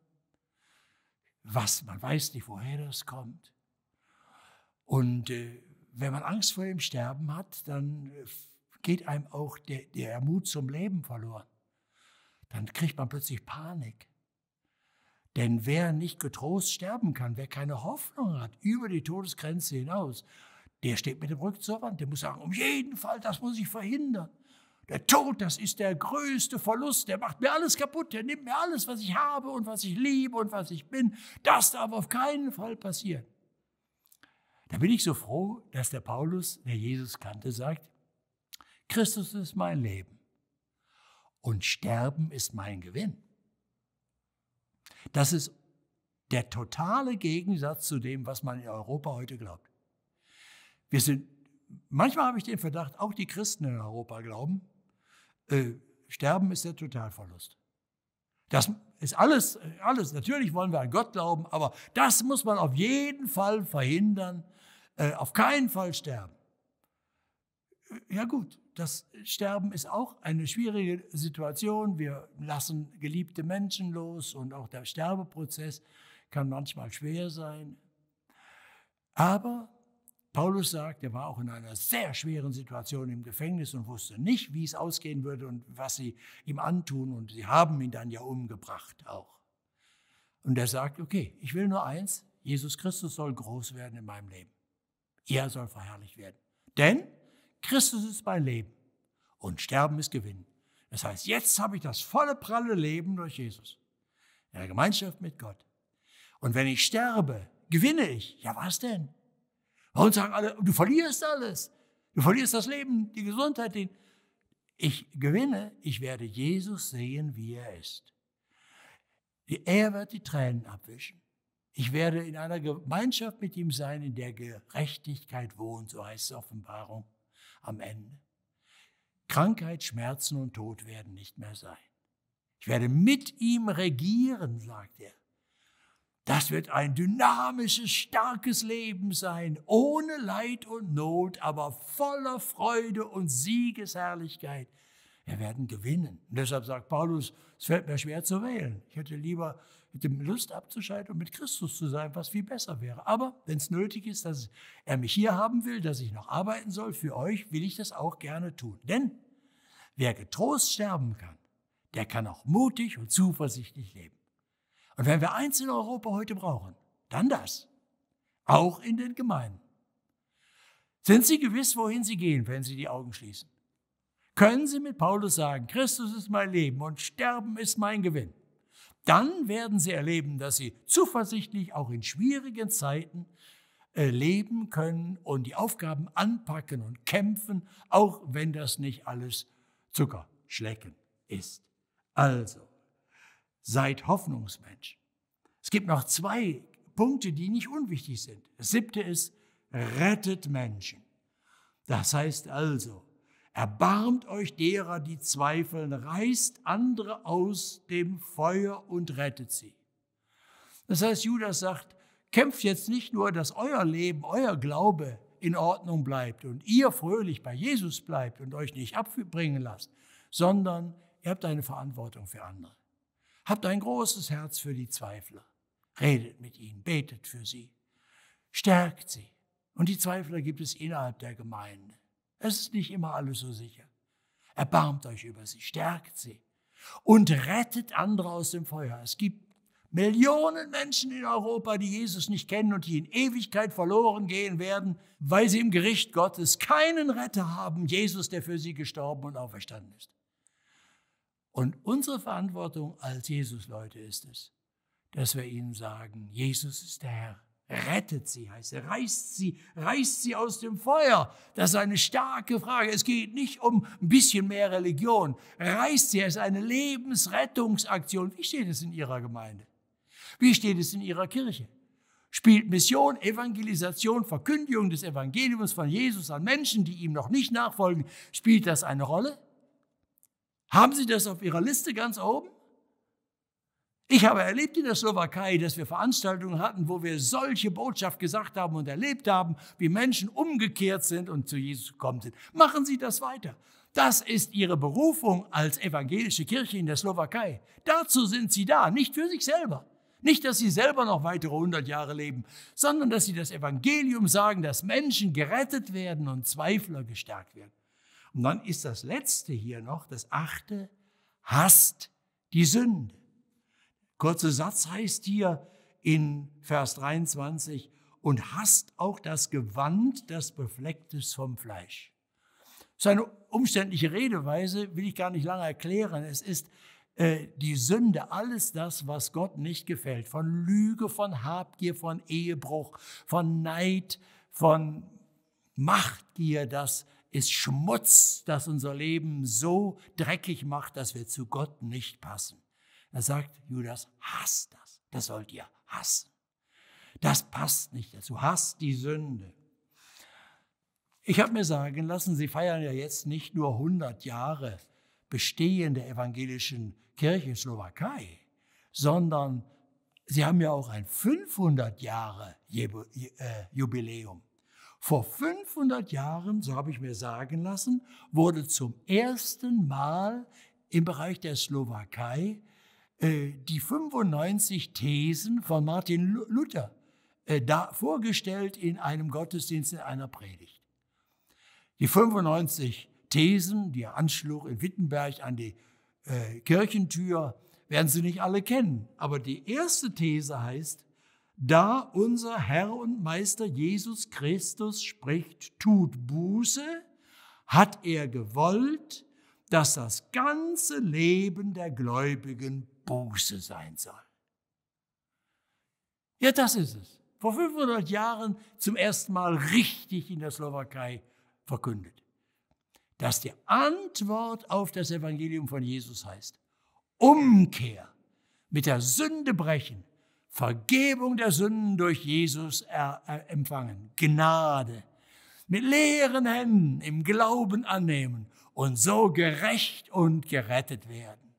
was, man weiß nicht, woher das kommt. Und äh, wenn man Angst vor dem Sterben hat, dann äh, geht einem auch der, der Mut zum Leben verloren. Dann kriegt man plötzlich Panik. Denn wer nicht getrost sterben kann, wer keine Hoffnung hat über die Todesgrenze hinaus, der steht mit dem Rücken zur Wand. Der muss sagen, um jeden Fall, das muss ich verhindern. Der Tod, das ist der größte Verlust. Der macht mir alles kaputt. Der nimmt mir alles, was ich habe und was ich liebe und was ich bin. Das darf auf keinen Fall passieren. Da bin ich so froh, dass der Paulus, der Jesus kannte, sagt, Christus ist mein Leben und Sterben ist mein Gewinn. Das ist der totale Gegensatz zu dem, was man in Europa heute glaubt. Wir sind, manchmal habe ich den Verdacht, auch die Christen in Europa glauben, äh, Sterben ist der Totalverlust. Das ist alles, äh, alles. Natürlich wollen wir an Gott glauben, aber das muss man auf jeden Fall verhindern. Äh, auf keinen Fall sterben. Äh, ja gut, das Sterben ist auch eine schwierige Situation. Wir lassen geliebte Menschen los und auch der Sterbeprozess kann manchmal schwer sein. Aber Paulus sagt, er war auch in einer sehr schweren Situation im Gefängnis und wusste nicht, wie es ausgehen würde und was sie ihm antun. Und sie haben ihn dann ja umgebracht auch. Und er sagt, okay, ich will nur eins, Jesus Christus soll groß werden in meinem Leben. Er soll verherrlicht werden. Denn Christus ist mein Leben und Sterben ist Gewinn. Das heißt, jetzt habe ich das volle, pralle Leben durch Jesus. In der Gemeinschaft mit Gott. Und wenn ich sterbe, gewinne ich. Ja, was denn? Warum sagen alle, du verlierst alles. Du verlierst das Leben, die Gesundheit. Den ich gewinne, ich werde Jesus sehen, wie er ist. Er wird die Tränen abwischen. Ich werde in einer Gemeinschaft mit ihm sein, in der Gerechtigkeit wohnt, so heißt es Offenbarung am Ende. Krankheit, Schmerzen und Tod werden nicht mehr sein. Ich werde mit ihm regieren, sagt er. Das wird ein dynamisches, starkes Leben sein, ohne Leid und Not, aber voller Freude und Siegesherrlichkeit. Wir werden gewinnen. Und deshalb sagt Paulus, es fällt mir schwer zu wählen. Ich hätte lieber mit dem Lust abzuschalten und mit Christus zu sein, was viel besser wäre. Aber wenn es nötig ist, dass er mich hier haben will, dass ich noch arbeiten soll für euch, will ich das auch gerne tun. Denn wer getrost sterben kann, der kann auch mutig und zuversichtlich leben. Und wenn wir eins in Europa heute brauchen, dann das. Auch in den Gemeinden. Sind Sie gewiss, wohin Sie gehen, wenn Sie die Augen schließen? Können Sie mit Paulus sagen, Christus ist mein Leben und Sterben ist mein Gewinn? Dann werden Sie erleben, dass Sie zuversichtlich auch in schwierigen Zeiten äh, leben können und die Aufgaben anpacken und kämpfen, auch wenn das nicht alles Zuckerschlecken ist. Also, seid Hoffnungsmensch. Es gibt noch zwei Punkte, die nicht unwichtig sind. Das siebte ist, rettet Menschen. Das heißt also, erbarmt euch derer, die zweifeln, reißt andere aus dem Feuer und rettet sie. Das heißt, Judas sagt, kämpft jetzt nicht nur, dass euer Leben, euer Glaube in Ordnung bleibt und ihr fröhlich bei Jesus bleibt und euch nicht abbringen lasst, sondern ihr habt eine Verantwortung für andere. Habt ein großes Herz für die Zweifler. Redet mit ihnen, betet für sie, stärkt sie. Und die Zweifler gibt es innerhalb der Gemeinde. Es ist nicht immer alles so sicher. Erbarmt euch über sie, stärkt sie und rettet andere aus dem Feuer. Es gibt Millionen Menschen in Europa, die Jesus nicht kennen und die in Ewigkeit verloren gehen werden, weil sie im Gericht Gottes keinen Retter haben, Jesus, der für sie gestorben und auferstanden ist. Und unsere Verantwortung als Jesus-Leute ist es, dass wir ihnen sagen, Jesus ist der Herr. Rettet sie, heißt er, reißt sie, reißt sie aus dem Feuer. Das ist eine starke Frage. Es geht nicht um ein bisschen mehr Religion. Reißt sie, es ist eine Lebensrettungsaktion. Wie steht es in Ihrer Gemeinde? Wie steht es in Ihrer Kirche? Spielt Mission, Evangelisation, Verkündigung des Evangeliums von Jesus an Menschen, die ihm noch nicht nachfolgen, spielt das eine Rolle? Haben Sie das auf Ihrer Liste ganz oben? Ich habe erlebt in der Slowakei, dass wir Veranstaltungen hatten, wo wir solche Botschaft gesagt haben und erlebt haben, wie Menschen umgekehrt sind und zu Jesus gekommen sind. Machen Sie das weiter. Das ist Ihre Berufung als evangelische Kirche in der Slowakei. Dazu sind Sie da, nicht für sich selber. Nicht, dass Sie selber noch weitere 100 Jahre leben, sondern dass Sie das Evangelium sagen, dass Menschen gerettet werden und Zweifler gestärkt werden. Und dann ist das letzte hier noch, das achte, hasst die Sünde. Kurzer Satz heißt hier in Vers 23, und hasst auch das Gewand, das befleckt ist vom Fleisch. Seine umständliche Redeweise will ich gar nicht lange erklären. Es ist äh, die Sünde, alles das, was Gott nicht gefällt, von Lüge, von Habgier, von Ehebruch, von Neid, von Machtgier, das ist Schmutz, das unser Leben so dreckig macht, dass wir zu Gott nicht passen. Da sagt Judas, hasst das. Das sollt ihr hassen. Das passt nicht dazu. Hasst die Sünde. Ich habe mir sagen lassen, Sie feiern ja jetzt nicht nur 100 Jahre Bestehen der evangelischen Kirche in Slowakei, sondern Sie haben ja auch ein 500 Jahre äh, Jubiläum. Vor 500 Jahren, so habe ich mir sagen lassen, wurde zum ersten Mal im Bereich der Slowakei äh, die 95 Thesen von Martin Luther äh, da vorgestellt in einem Gottesdienst, in einer Predigt. Die 95 Thesen, die er anschlug in Wittenberg an die äh, Kirchentür, werden Sie nicht alle kennen. Aber die erste These heißt, da unser Herr und Meister Jesus Christus spricht, tut Buße, hat er gewollt, dass das ganze Leben der Gläubigen Buße sein soll. Ja, das ist es. Vor 500 Jahren zum ersten Mal richtig in der Slowakei verkündet, dass die Antwort auf das Evangelium von Jesus heißt, Umkehr, mit der Sünde brechen Vergebung der Sünden durch Jesus er, er, empfangen, Gnade, mit leeren Händen im Glauben annehmen und so gerecht und gerettet werden.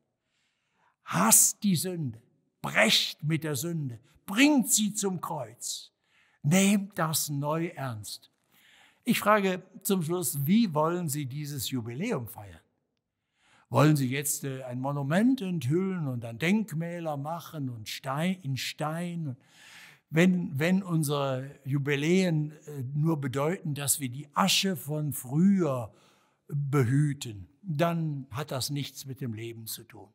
Hasst die Sünde, brecht mit der Sünde, bringt sie zum Kreuz, nehmt das neu ernst. Ich frage zum Schluss, wie wollen Sie dieses Jubiläum feiern? Wollen Sie jetzt äh, ein Monument enthüllen und dann Denkmäler machen und Stein in Stein? Wenn, wenn unsere Jubiläen äh, nur bedeuten, dass wir die Asche von früher behüten, dann hat das nichts mit dem Leben zu tun.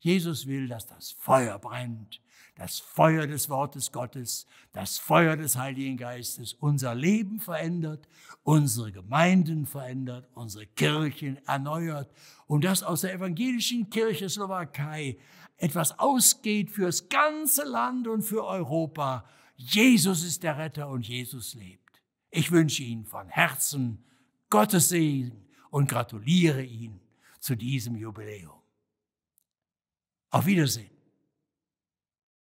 Jesus will, dass das Feuer brennt, das Feuer des Wortes Gottes, das Feuer des Heiligen Geistes unser Leben verändert, unsere Gemeinden verändert, unsere Kirchen erneuert und dass aus der evangelischen Kirche Slowakei etwas ausgeht fürs ganze Land und für Europa. Jesus ist der Retter und Jesus lebt. Ich wünsche Ihnen von Herzen Gottes Segen und gratuliere Ihnen zu diesem Jubiläum. Auf Wiedersehen.